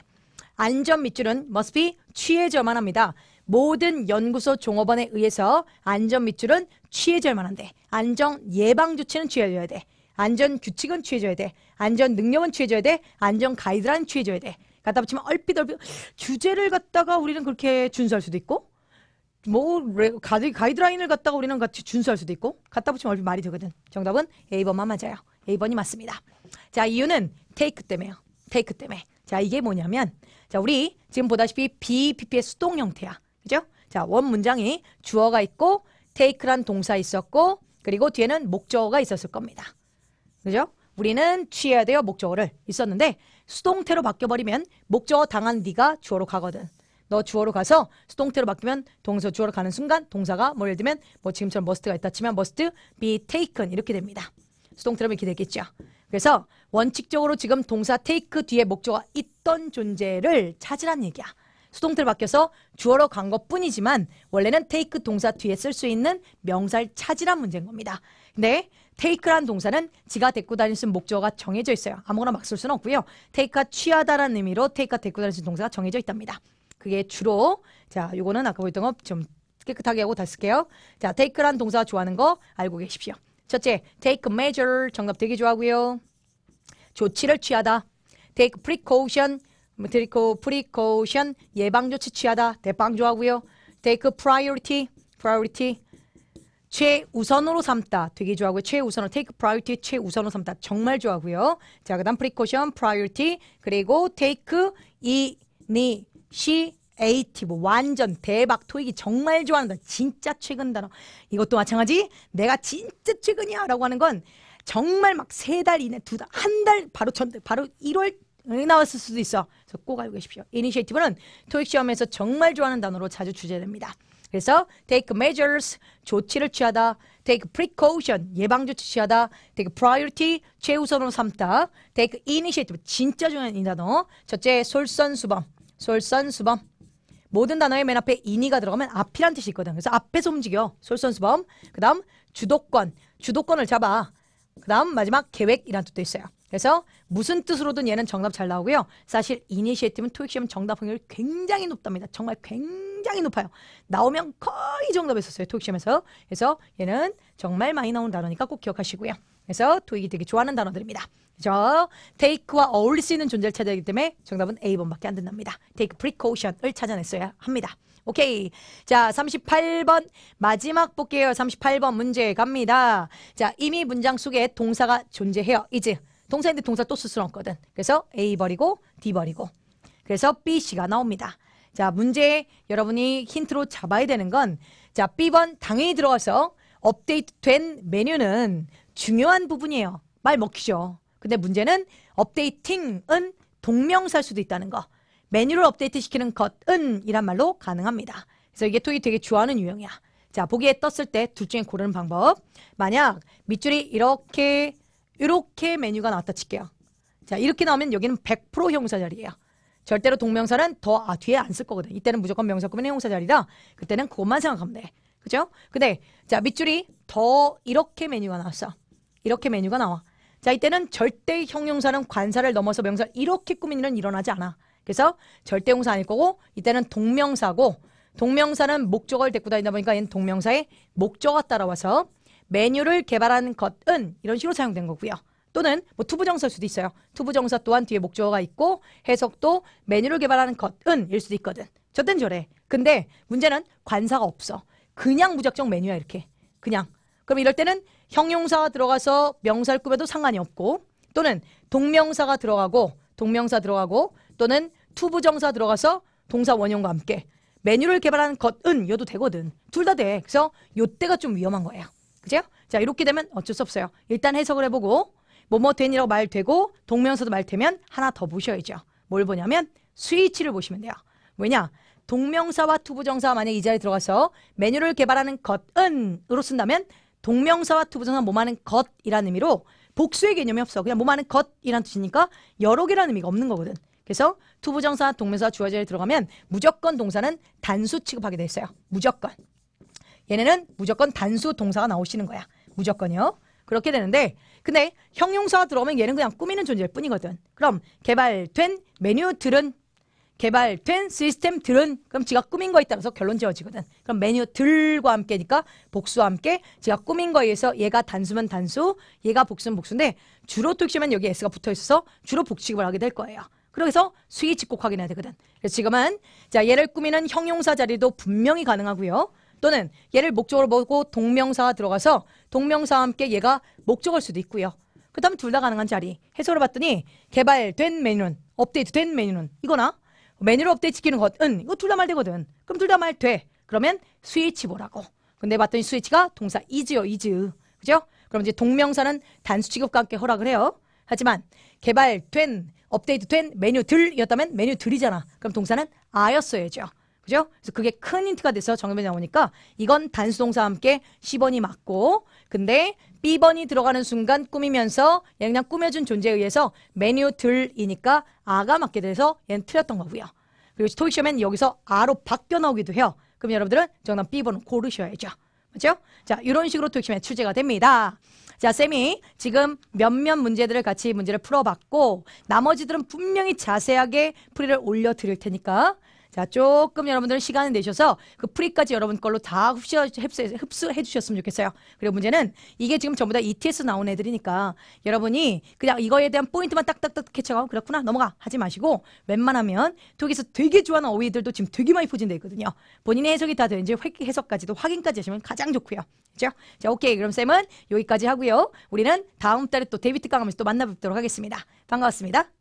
안전 밑줄은 must be 취해져만 합니다. 모든 연구소 종업원에 의해서 안전 밑줄은 취해줘야 만한데 안전 예방 조치는 취해줘야 돼. 안전 규칙은 취해줘야 돼. 안전 능력은 취해줘야 돼. 안전 가이드라인 취해줘야 돼. 갖다 붙이면 얼핏 얼핏 규제를 갖다가 우리는 그렇게 준수할 수도 있고 뭐 가이드, 가이드라인을 갖다가 우리는 같이 준수할 수도 있고 갖다 붙이면 얼핏 말이 되거든. 정답은 A번만 맞아요. A번이 맞습니다. 자 이유는 테이크 때문에요. 테이크 때문에. 자 이게 뭐냐면 자 우리 지금 보다시피 BPP의 수동 형태야. 그죠? 자 원 문장이 주어가 있고 take란 동사 있었고 그리고 뒤에는 목적어가 있었을 겁니다. 그죠? 우리는 취해야 돼요 목적어를 있었는데 수동태로 바뀌어버리면 목적어 당한 네가 주어로 가거든. 너 주어로 가서 수동태로 바뀌면 동서 주어로 가는 순간 동사가 뭐 예를 들면 뭐 지금처럼 must가 있다 치면 must be taken 이렇게 됩니다. 수동태로 이렇게 되겠죠. 그래서 원칙적으로 지금 동사 take 뒤에 목적어 있던 존재를 찾으란 얘기야. 수동태로 바뀌어서 주어로 간 것뿐이지만 원래는 take 동사 뒤에 쓸 수 있는 명사를 찾으란 문제인 겁니다. 근데 take란 동사는 지가 데리고 다닐 수 있는 목적어가 정해져 있어요. 아무거나 막 쓸 수는 없고요. take가 취하다라는 의미로 take가 데리고 다닐 수 있는 동사가 정해져 있답니다. 그게 주로 자 요거는 아까 보였던 거 좀 깨끗하게 하고 다 쓸게요. 자 take란 동사 좋아하는 거 알고 계십시오. 첫째 take measure 정답 되게 좋아하고요. 조치를 취하다. take precaution 프리코, 뭐 프리코션 예방조치 취하다 대방조하고요. 테이크 프라이어리티 프라이어리티 최우선으로 삼다 되게 좋아하고요. 최우선으로 테이크 프라이어리티 최우선으로 삼다 정말 좋아하고요. 자 그다음 프리코션 프라이어리티 그리고 테이크 이니시 에이티 뭐 완전 대박 토익이 정말 좋아한다 진짜 최근 단어 이것도 마찬가지 내가 진짜 최근이야 라고 하는 건 정말 막 세 달 이내 두 달 한 달 바로 전 바로 1월 나왔을 수도 있어. 그래서 꼭 알고 계십시오. 이니 i t i a t 는 토익 시험에서 정말 좋아하는 단어로 자주 주제됩니다. 그래서 take measures 조치를 취하다, take precaution 예방 조치 취하다, take priority 최우선으로 삼다, take initiative 진짜 중요한 이 단어. 첫째 솔선수범, 솔선수범. 모든 단어의 맨 앞에 in이가 들어가면 앞이란 뜻이 있거든. 그래서 앞에서 움직여 솔선수범. 그다음 주도권, 주도권을 잡아. 그다음 마지막 계획이란 뜻도 있어요. 그래서 무슨 뜻으로든 얘는 정답 잘 나오고요. 사실 이니시에이티브는 토익 시험 정답 확률 굉장히 높답니다. 정말 굉장히 높아요. 나오면 거의 정답했었어요. 토익 시험에서. 그래서 얘는 정말 많이 나온 단어니까 꼭 기억하시고요. 그래서 토익이 되게 좋아하는 단어들입니다. 그죠? t a k 와 어울릴 수 있는 존재를 찾아야 하기 때문에 정답은 A번밖에 안 된답니다. 테이크 프리코 e c a 을 찾아냈어야 합니다. 오케이. 자, 38번 마지막 볼게요. 38번 문제 갑니다. 자, 이미 문장 속에 동사가 존재해요. 이제 동사인데 동사 또 수스럽거든. 그래서 A 버리고 D 버리고. 그래서 B, C가 나옵니다. 자, 문제 여러분이 힌트로 잡아야 되는 건 자, B번 당연히 들어가서 업데이트 된 메뉴는 중요한 부분이에요. 말 먹히죠. 근데 문제는 업데이팅은 동명사일 수도 있다는 거. 메뉴를 업데이트 시키는 것은 이란 말로 가능합니다. 그래서 이게 토이 되게 좋아하는 유형이야. 자, 보기에 떴을 때 둘 중에 고르는 방법. 만약 밑줄이 이렇게 이렇게 메뉴가 나왔다 칠게요. 자, 이렇게 나오면 여기는 100% 형용사 자리예요. 절대로 동명사는 더 아, 뒤에 안 쓸 거거든. 이때는 무조건 명사급은 형용사 자리다. 그때는 그것만 생각하면 돼. 그죠? 근데 자, 밑줄이 더 이렇게 메뉴가 나왔어. 이렇게 메뉴가 나와. 자, 이때는 절대 형용사는 관사를 넘어서 명사 이렇게 꾸민 일은 일어나지 않아. 그래서 절대 형사 아닐 거고 이때는 동명사고 동명사는 목적어를 데리고 다니다 보니까 얘는 동명사의 목적어 따라와서 메뉴를 개발한 것은 이런 식으로 사용된 거고요. 또는 뭐 투부정서일 수도 있어요. 투부정서 또한 뒤에 목적어가 있고 해석도 메뉴를 개발하는 것은일 수도 있거든. 저땐 저래. 근데 문제는 관사가 없어. 그냥 무작정 메뉴야 이렇게. 그냥. 그럼 이럴 때는 형용사가 들어가서 명사를 꾸며도 상관이 없고 또는 동명사가 들어가고 동명사 들어가고 또는 투부정사 들어가서 동사 원형과 함께 메뉴를 개발하는 것은 여도 되거든. 둘 다 돼. 그래서 요때가 좀 위험한 거예요. 그죠? 자 이렇게 되면 어쩔 수 없어요. 일단 해석을 해보고 뭐뭐 뭐, 된이라고 말되고 동명사도 말되면 하나 더 보셔야죠. 뭘 보냐면 스위치를 보시면 돼요. 왜냐? 동명사와 투부정사가 만약에 이 자리에 들어가서 메뉴를 개발하는 것은으로 쓴다면 동명사와 투부정사 뭐하는 것이라는 의미로 복수의 개념이 없어. 그냥 뭐하는 것이라는 뜻이니까 여러 개라는 의미가 없는 거거든. 그래서 투부정사, 동명사, 주어자에 들어가면 무조건 동사는 단수 취급하게 돼 있어요. 무조건. 얘네는 무조건 단수 동사가 나오시는 거야. 무조건요. 이 그렇게 되는데 근데 형용사 가 들어오면 얘는 그냥 꾸미는 존재일 뿐이거든. 그럼 개발된 메뉴들은 개발된 시스템들은 그럼 지가 꾸민 거에 따라서 결론 지어지거든. 그럼 메뉴들과 함께니까 복수와 함께 지가 꾸민 거에 의해서 얘가 단수면 단수, 얘가 복수면 복수인데 주로 특시면 여기 S가 붙어 있어서 주로 복식을 하게 될 거예요. 그래서 수위 직곡 확인해야 되거든. 그래서 지금은 자 얘를 꾸미는 형용사 자리도 분명히 가능하고요. 또는 얘를 목적으로 보고 동명사 들어가서 동명사와 함께 얘가 목적일 수도 있고요. 그 다음 둘 다 가능한 자리 해석을 봤더니 개발된 메뉴는 업데이트된 메뉴는 이거나 메뉴를 업데이트 시키는 것 은 이거 둘 다 말 되거든. 그럼 둘 다 말 돼. 그러면 스위치 보라고. 근데 봤더니 스위치가 동사 이즈요 이즈. 그죠? 그럼 이제 동명사는 단수 취급과 함께 허락을 해요. 하지만 개발된 업데이트된 메뉴들이었다면 메뉴들이잖아. 그럼 동사는 아였어야죠. 그죠? 그래서 그게 큰 힌트가 돼서 정답이 나오니까 이건 단수동사와 함께 10번이 맞고 근데 B번이 들어가는 순간 꾸미면서 얘는 그냥 꾸며준 존재에 의해서 메뉴들이니까 아가 맞게 돼서 얘는 틀렸던 거고요. 그리고 토익 시험엔 여기서 아로 바뀌어 나오기도 해요. 그럼 여러분들은 정답 B번 고르셔야죠. 맞죠? 자, 이런 식으로 토익 시험에 출제가 됩니다. 자, 쌤이 지금 몇몇 문제들을 같이 문제를 풀어봤고 나머지들은 분명히 자세하게 풀이를 올려드릴 테니까 자, 조금 여러분들 시간을 내셔서 그 프리까지 여러분 걸로 다 흡수, 흡수, 해 주셨으면 좋겠어요. 그리고 문제는 이게 지금 전부 다 ETS 나온 애들이니까 여러분이 그냥 이거에 대한 포인트만 딱딱딱 캐쳐가고 그렇구나 넘어가 하지 마시고 웬만하면 독에서 되게 좋아하는 어휘들도 지금 되게 많이 포진되어 있거든요. 본인의 해석이 다 되는지 해석까지도 확인까지 하시면 가장 좋고요. 그죠 자, 오케이. 그럼 쌤은 여기까지 하고요. 우리는 다음 달에 또 데뷔 특강하면서 또 만나뵙도록 하겠습니다. 반갑습니다